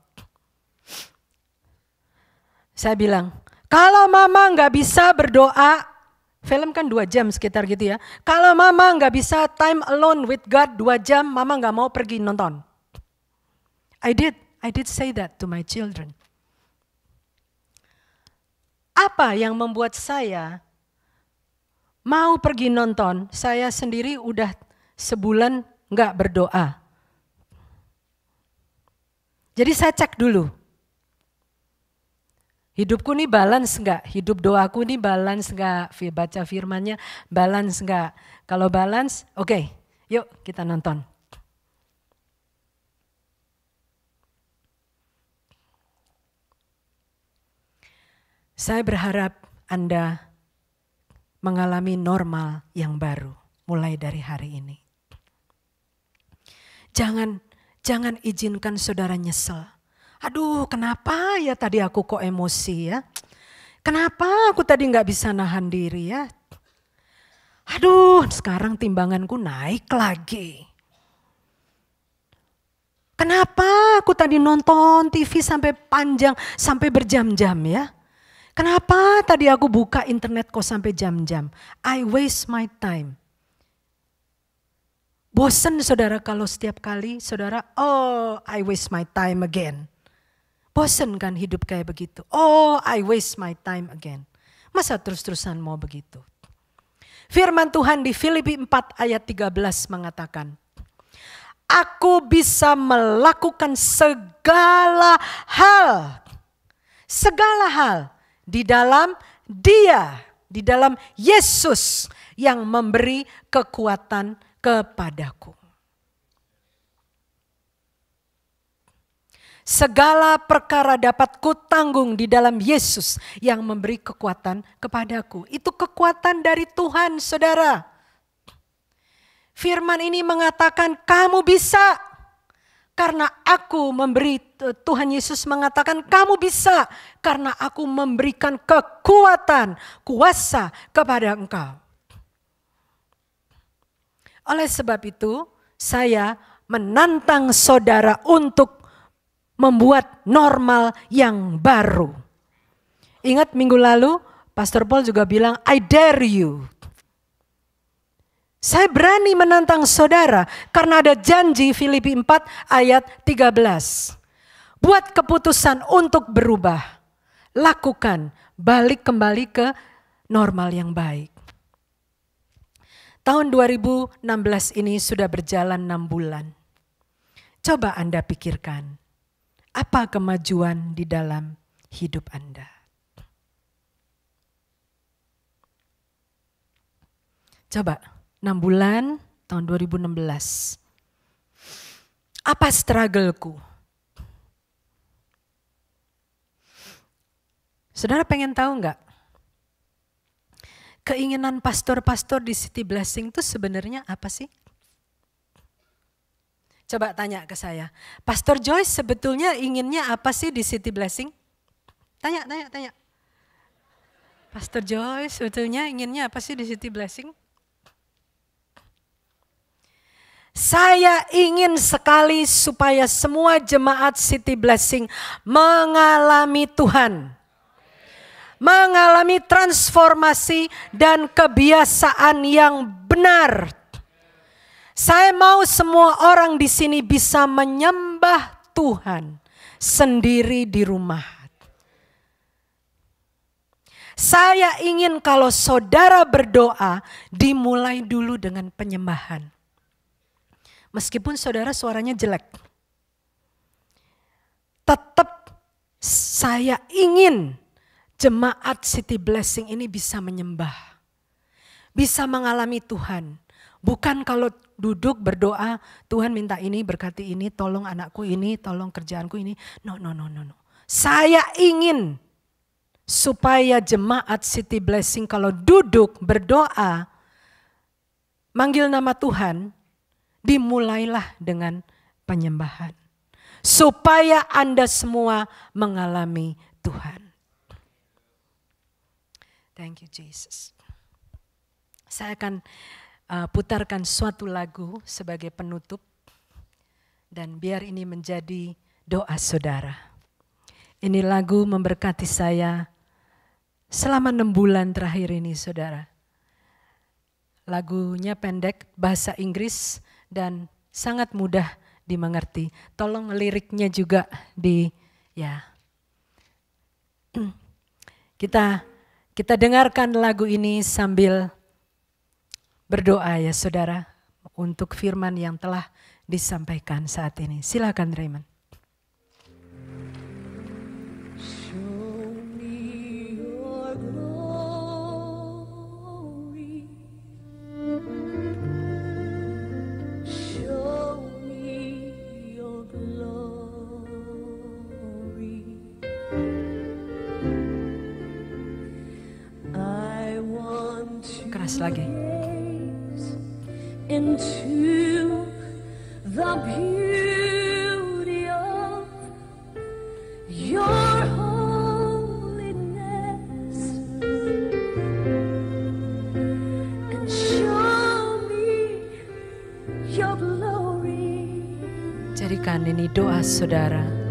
Saya bilang, kalau mama nggak bisa berdoa, Film kan dua jam sekitar gitu ya. Kalau mama nggak bisa time alone with God dua jam, mama nggak mau pergi nonton. I did, I did say that to my children. Apa yang membuat saya mau pergi nonton? Saya sendiri udah sebulan nggak berdoa. Jadi saya cek dulu, Hidupku ini balance enggak? Hidup doaku ini balance enggak? Baca firmannya balance enggak? Kalau balance, oke. Okay. Yuk kita nonton. Saya berharap Anda mengalami normal yang baru mulai dari hari ini. Jangan jangan izinkan saudara nyesel. Aduh kenapa ya tadi aku kok emosi ya. Kenapa aku tadi nggak bisa nahan diri ya. Aduh sekarang timbanganku naik lagi. Kenapa aku tadi nonton TV sampai panjang, sampai berjam-jam ya. Kenapa tadi aku buka internet kok sampai jam-jam? I waste my time. Bosen saudara kalau setiap kali saudara, oh I waste my time again. Bosen kan hidup kayak begitu. Oh, I waste my time again. Masa terus-terusan mau begitu? Firman Tuhan di Filipi 4 ayat 13 mengatakan, Aku bisa melakukan segala hal, segala hal di dalam dia, di dalam Yesus yang memberi kekuatan kepadaku. Segala perkara dapat kutanggung di dalam Yesus yang memberi kekuatan kepadaku. Itu kekuatan dari Tuhan, saudara. Firman ini mengatakan, "Kamu bisa karena aku memberi eh, Tuhan Yesus mengatakan kamu bisa karena aku memberikan kekuatan, kuasa kepada engkau." Oleh sebab itu, saya menantang saudara untuk membuat normal yang baru. Ingat minggu lalu Pastor Paul juga bilang, I dare you. Saya berani menantang saudara karena ada janji Filipi 4 ayat 13. Buat keputusan untuk berubah. Lakukan, balik kembali ke normal yang baik. Tahun 2016 ini sudah berjalan 6 bulan. Coba Anda pikirkan, apa kemajuan di dalam hidup Anda. Coba 6 bulan tahun 2016. Apa struggleku? Saudara pengen tahu nggak? Keinginan pastor-pastor di City Blessing itu sebenarnya apa sih? Coba tanya ke saya, Pastor Joyce sebetulnya inginnya apa sih di City Blessing? Tanya, tanya, tanya. Pastor Joyce sebetulnya inginnya apa sih di City Blessing? Saya ingin sekali supaya semua jemaat City Blessing mengalami Tuhan. Mengalami transformasi dan kebiasaan yang benar saya mau semua orang di sini bisa menyembah Tuhan sendiri di rumah. Saya ingin kalau saudara berdoa dimulai dulu dengan penyembahan. Meskipun saudara suaranya jelek. Tetap saya ingin jemaat City Blessing ini bisa menyembah. Bisa mengalami Tuhan. Bukan kalau duduk berdoa, Tuhan minta ini, berkati ini, tolong anakku ini, tolong kerjaanku ini. No, no, no, no, no. Saya ingin supaya jemaat City Blessing kalau duduk berdoa, manggil nama Tuhan, dimulailah dengan penyembahan. Supaya Anda semua mengalami Tuhan. Thank you Jesus. Saya akan uh, putarkan suatu lagu sebagai penutup dan biar ini menjadi doa saudara. Ini lagu memberkati saya selama enam bulan terakhir ini saudara. Lagunya pendek, bahasa Inggris dan sangat mudah dimengerti. Tolong liriknya juga di ya. [clears throat] Kita kita dengarkan lagu ini sambil berdoa ya saudara untuk firman yang telah disampaikan saat ini. Silakan Raymond. keras lagi into the beauty of your holiness and show me your glory. Jadikan ini doa saudara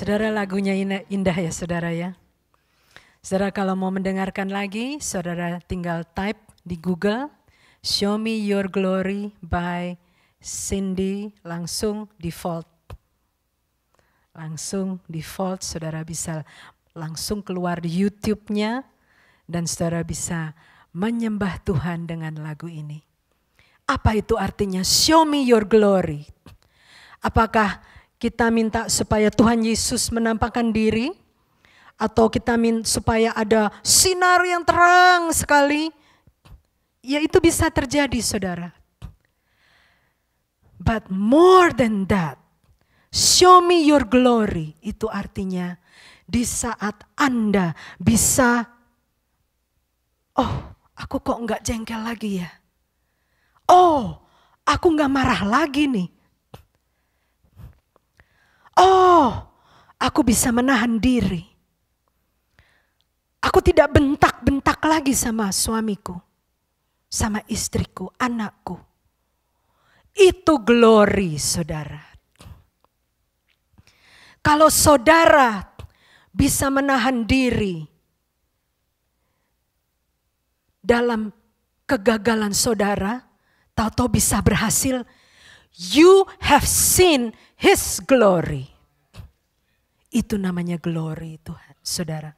Saudara lagunya indah ya saudara ya. Saudara kalau mau mendengarkan lagi, saudara tinggal type di Google, Show Me Your Glory by Cindy, langsung default. Langsung default, saudara bisa langsung keluar di YouTube-nya dan saudara bisa menyembah Tuhan dengan lagu ini. Apa itu artinya? Show me your glory. Apakah kita minta supaya Tuhan Yesus menampakkan diri atau kita minta supaya ada sinar yang terang sekali, ya itu bisa terjadi saudara. But more than that, show me your glory, itu artinya di saat Anda bisa, oh aku kok nggak jengkel lagi ya? Oh, aku nggak marah lagi nih oh aku bisa menahan diri. Aku tidak bentak-bentak lagi sama suamiku, sama istriku, anakku. Itu glory saudara. Kalau saudara bisa menahan diri dalam kegagalan saudara, tahu-tahu bisa berhasil, you have seen His glory. Itu namanya glory Tuhan, saudara.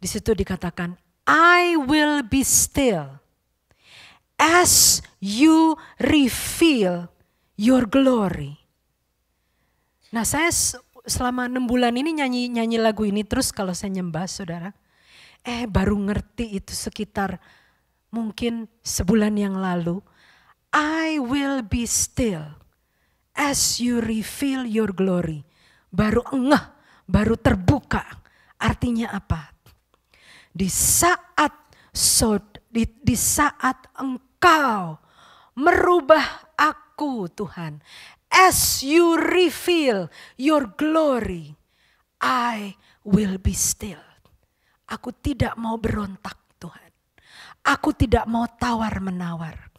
Di situ dikatakan, I will be still as you reveal your glory. Nah saya selama enam bulan ini nyanyi-nyanyi lagu ini terus kalau saya nyembah saudara. Eh baru ngerti itu sekitar mungkin sebulan yang lalu. I will be still as you reveal your glory. Baru engah, baru terbuka. Artinya apa? Di saat so, di, di saat engkau merubah aku Tuhan. As you reveal your glory, I will be still. Aku tidak mau berontak Tuhan. Aku tidak mau tawar-menawar.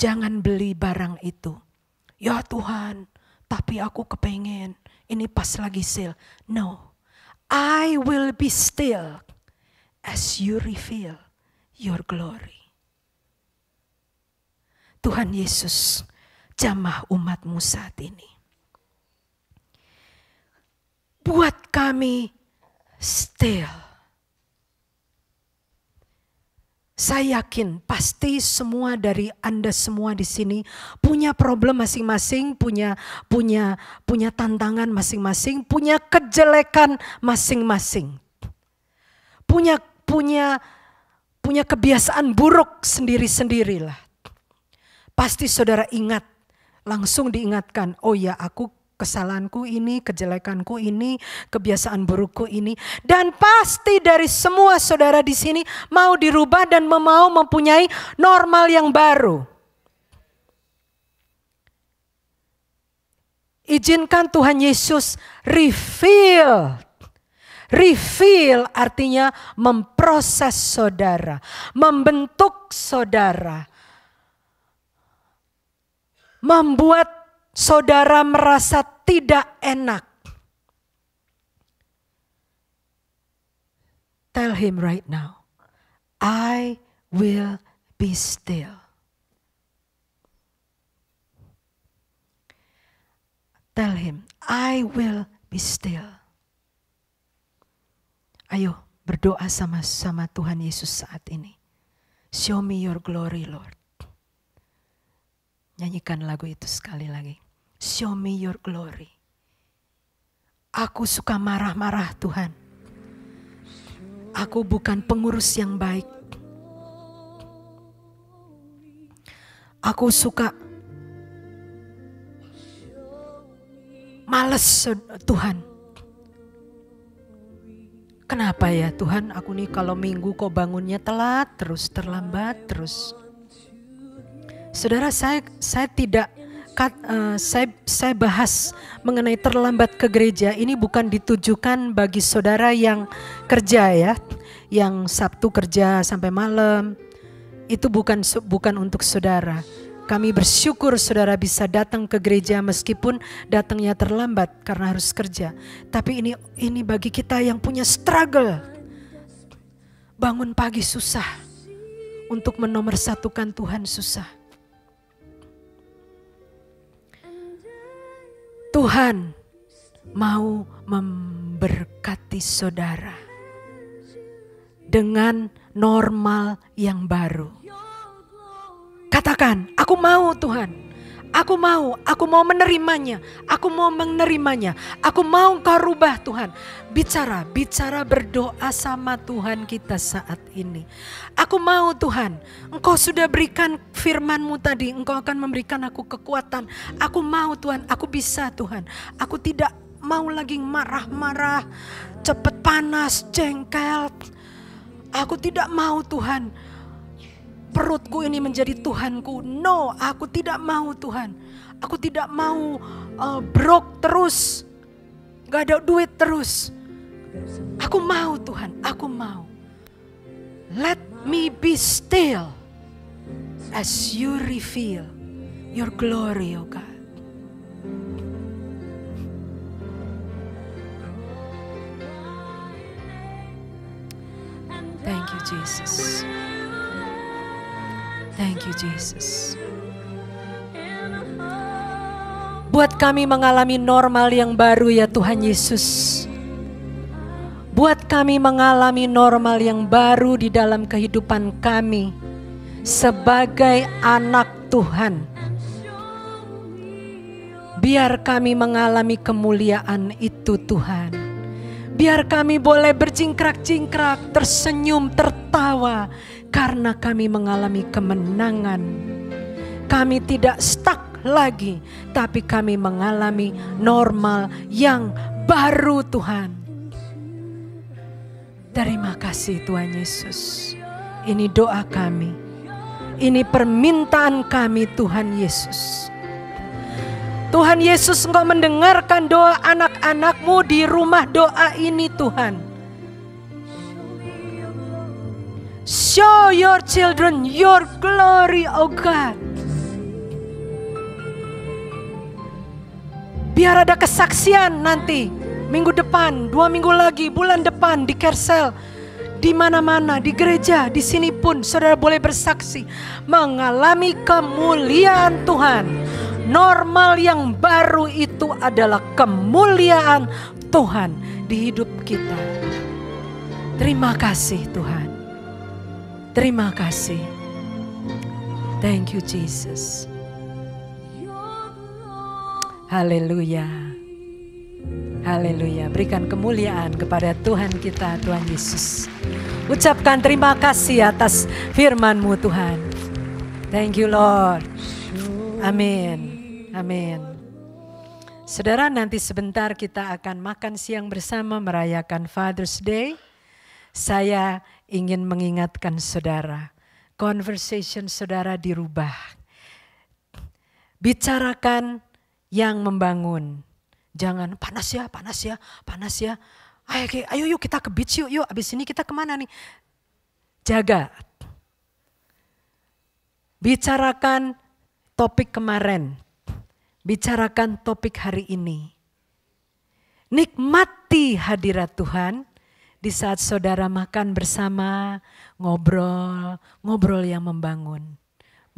Jangan beli barang itu ya Tuhan, tapi aku kepengen ini pas lagi sale. No, I will be still as you reveal your glory. Tuhan Yesus, jamah umatmu saat ini. Buat kami still Saya yakin pasti semua dari Anda semua di sini punya problem masing-masing, punya punya punya tantangan masing-masing, punya kejelekan masing-masing. Punya punya punya kebiasaan buruk sendiri-sendirilah. Pasti saudara ingat, langsung diingatkan, oh ya aku kesalahanku ini, kejelekanku ini, kebiasaan burukku ini. Dan pasti dari semua saudara di sini mau dirubah dan mau mempunyai normal yang baru. Izinkan Tuhan Yesus reveal. Reveal artinya memproses saudara, membentuk saudara, membuat saudara merasa tidak enak, tell him right now, I will be still. Tell him, I will be still. Ayo berdoa sama-sama Tuhan Yesus saat ini. Show me your glory Lord. Nyanyikan lagu itu sekali lagi. Show me your glory. Aku suka marah-marah Tuhan. Aku bukan pengurus yang baik. Aku suka males Tuhan. Kenapa ya Tuhan aku nih kalau minggu kok bangunnya telat terus terlambat terus. Saudara saya saya tidak kat, uh, eh, saya, saya bahas mengenai terlambat ke gereja ini bukan ditujukan bagi saudara yang kerja ya, yang Sabtu kerja sampai malam. Itu bukan bukan untuk saudara. Kami bersyukur saudara bisa datang ke gereja meskipun datangnya terlambat karena harus kerja. Tapi ini ini bagi kita yang punya struggle. Bangun pagi susah. Untuk menomorsatukan Tuhan susah Tuhan mau memberkati saudara dengan normal yang baru. Katakan, aku mau Tuhan Aku mau, aku mau menerimanya, aku mau menerimanya, aku mau engkau rubah Tuhan. Bicara, bicara berdoa sama Tuhan kita saat ini. Aku mau Tuhan, engkau sudah berikan firmanmu tadi, engkau akan memberikan aku kekuatan. Aku mau Tuhan, aku bisa Tuhan, aku tidak mau lagi marah-marah, cepat panas, jengkel. Aku tidak mau Tuhan, perutku ini menjadi Tuhanku. No, aku tidak mau Tuhan. Aku tidak mau uh, broke terus. Gak ada duit terus. Aku mau Tuhan, aku mau. Let me be still as you reveal your glory, O oh God. Thank you, Jesus. Thank you Jesus. Buat kami mengalami normal yang baru ya Tuhan Yesus. Buat kami mengalami normal yang baru di dalam kehidupan kami sebagai anak Tuhan. Biar kami mengalami kemuliaan itu Tuhan. Biar kami boleh berjingkrak-jingkrak, tersenyum, tertawa karena kami mengalami kemenangan. Kami tidak stuck lagi, tapi kami mengalami normal yang baru Tuhan. Terima kasih Tuhan Yesus. Ini doa kami. Ini permintaan kami Tuhan Yesus. Tuhan Yesus engkau mendengarkan doa anak anak-anakmu di rumah doa ini Tuhan. Show your children your glory, O oh God. Biar ada kesaksian nanti minggu depan, dua minggu lagi, bulan depan di Kersel, di mana-mana, di gereja, di sini pun saudara boleh bersaksi mengalami kemuliaan Tuhan normal yang baru itu adalah kemuliaan Tuhan di hidup kita. Terima kasih Tuhan. Terima kasih. Thank you Jesus. Haleluya. Haleluya. Berikan kemuliaan kepada Tuhan kita, Tuhan Yesus. Ucapkan terima kasih atas firman-Mu Tuhan. Thank you Lord. Amin. Amin. Saudara, nanti sebentar kita akan makan siang bersama merayakan Father's Day. Saya ingin mengingatkan saudara, conversation saudara dirubah. Bicarakan yang membangun. Jangan panas ya, panas ya, panas ya. Ayo, ayo yuk kita ke beach yuk, yuk abis ini kita kemana nih? Jaga. Bicarakan topik kemarin, bicarakan topik hari ini. Nikmati hadirat Tuhan di saat saudara makan bersama, ngobrol, ngobrol yang membangun.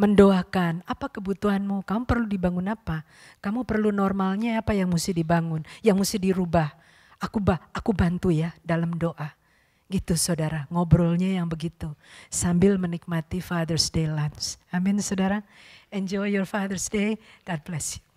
Mendoakan, apa kebutuhanmu, kamu perlu dibangun apa? Kamu perlu normalnya apa yang mesti dibangun, yang mesti dirubah. Aku, ba aku bantu ya dalam doa. Gitu saudara, ngobrolnya yang begitu. Sambil menikmati Father's Day lunch. Amin saudara. Enjoy your Father's Day. God bless you.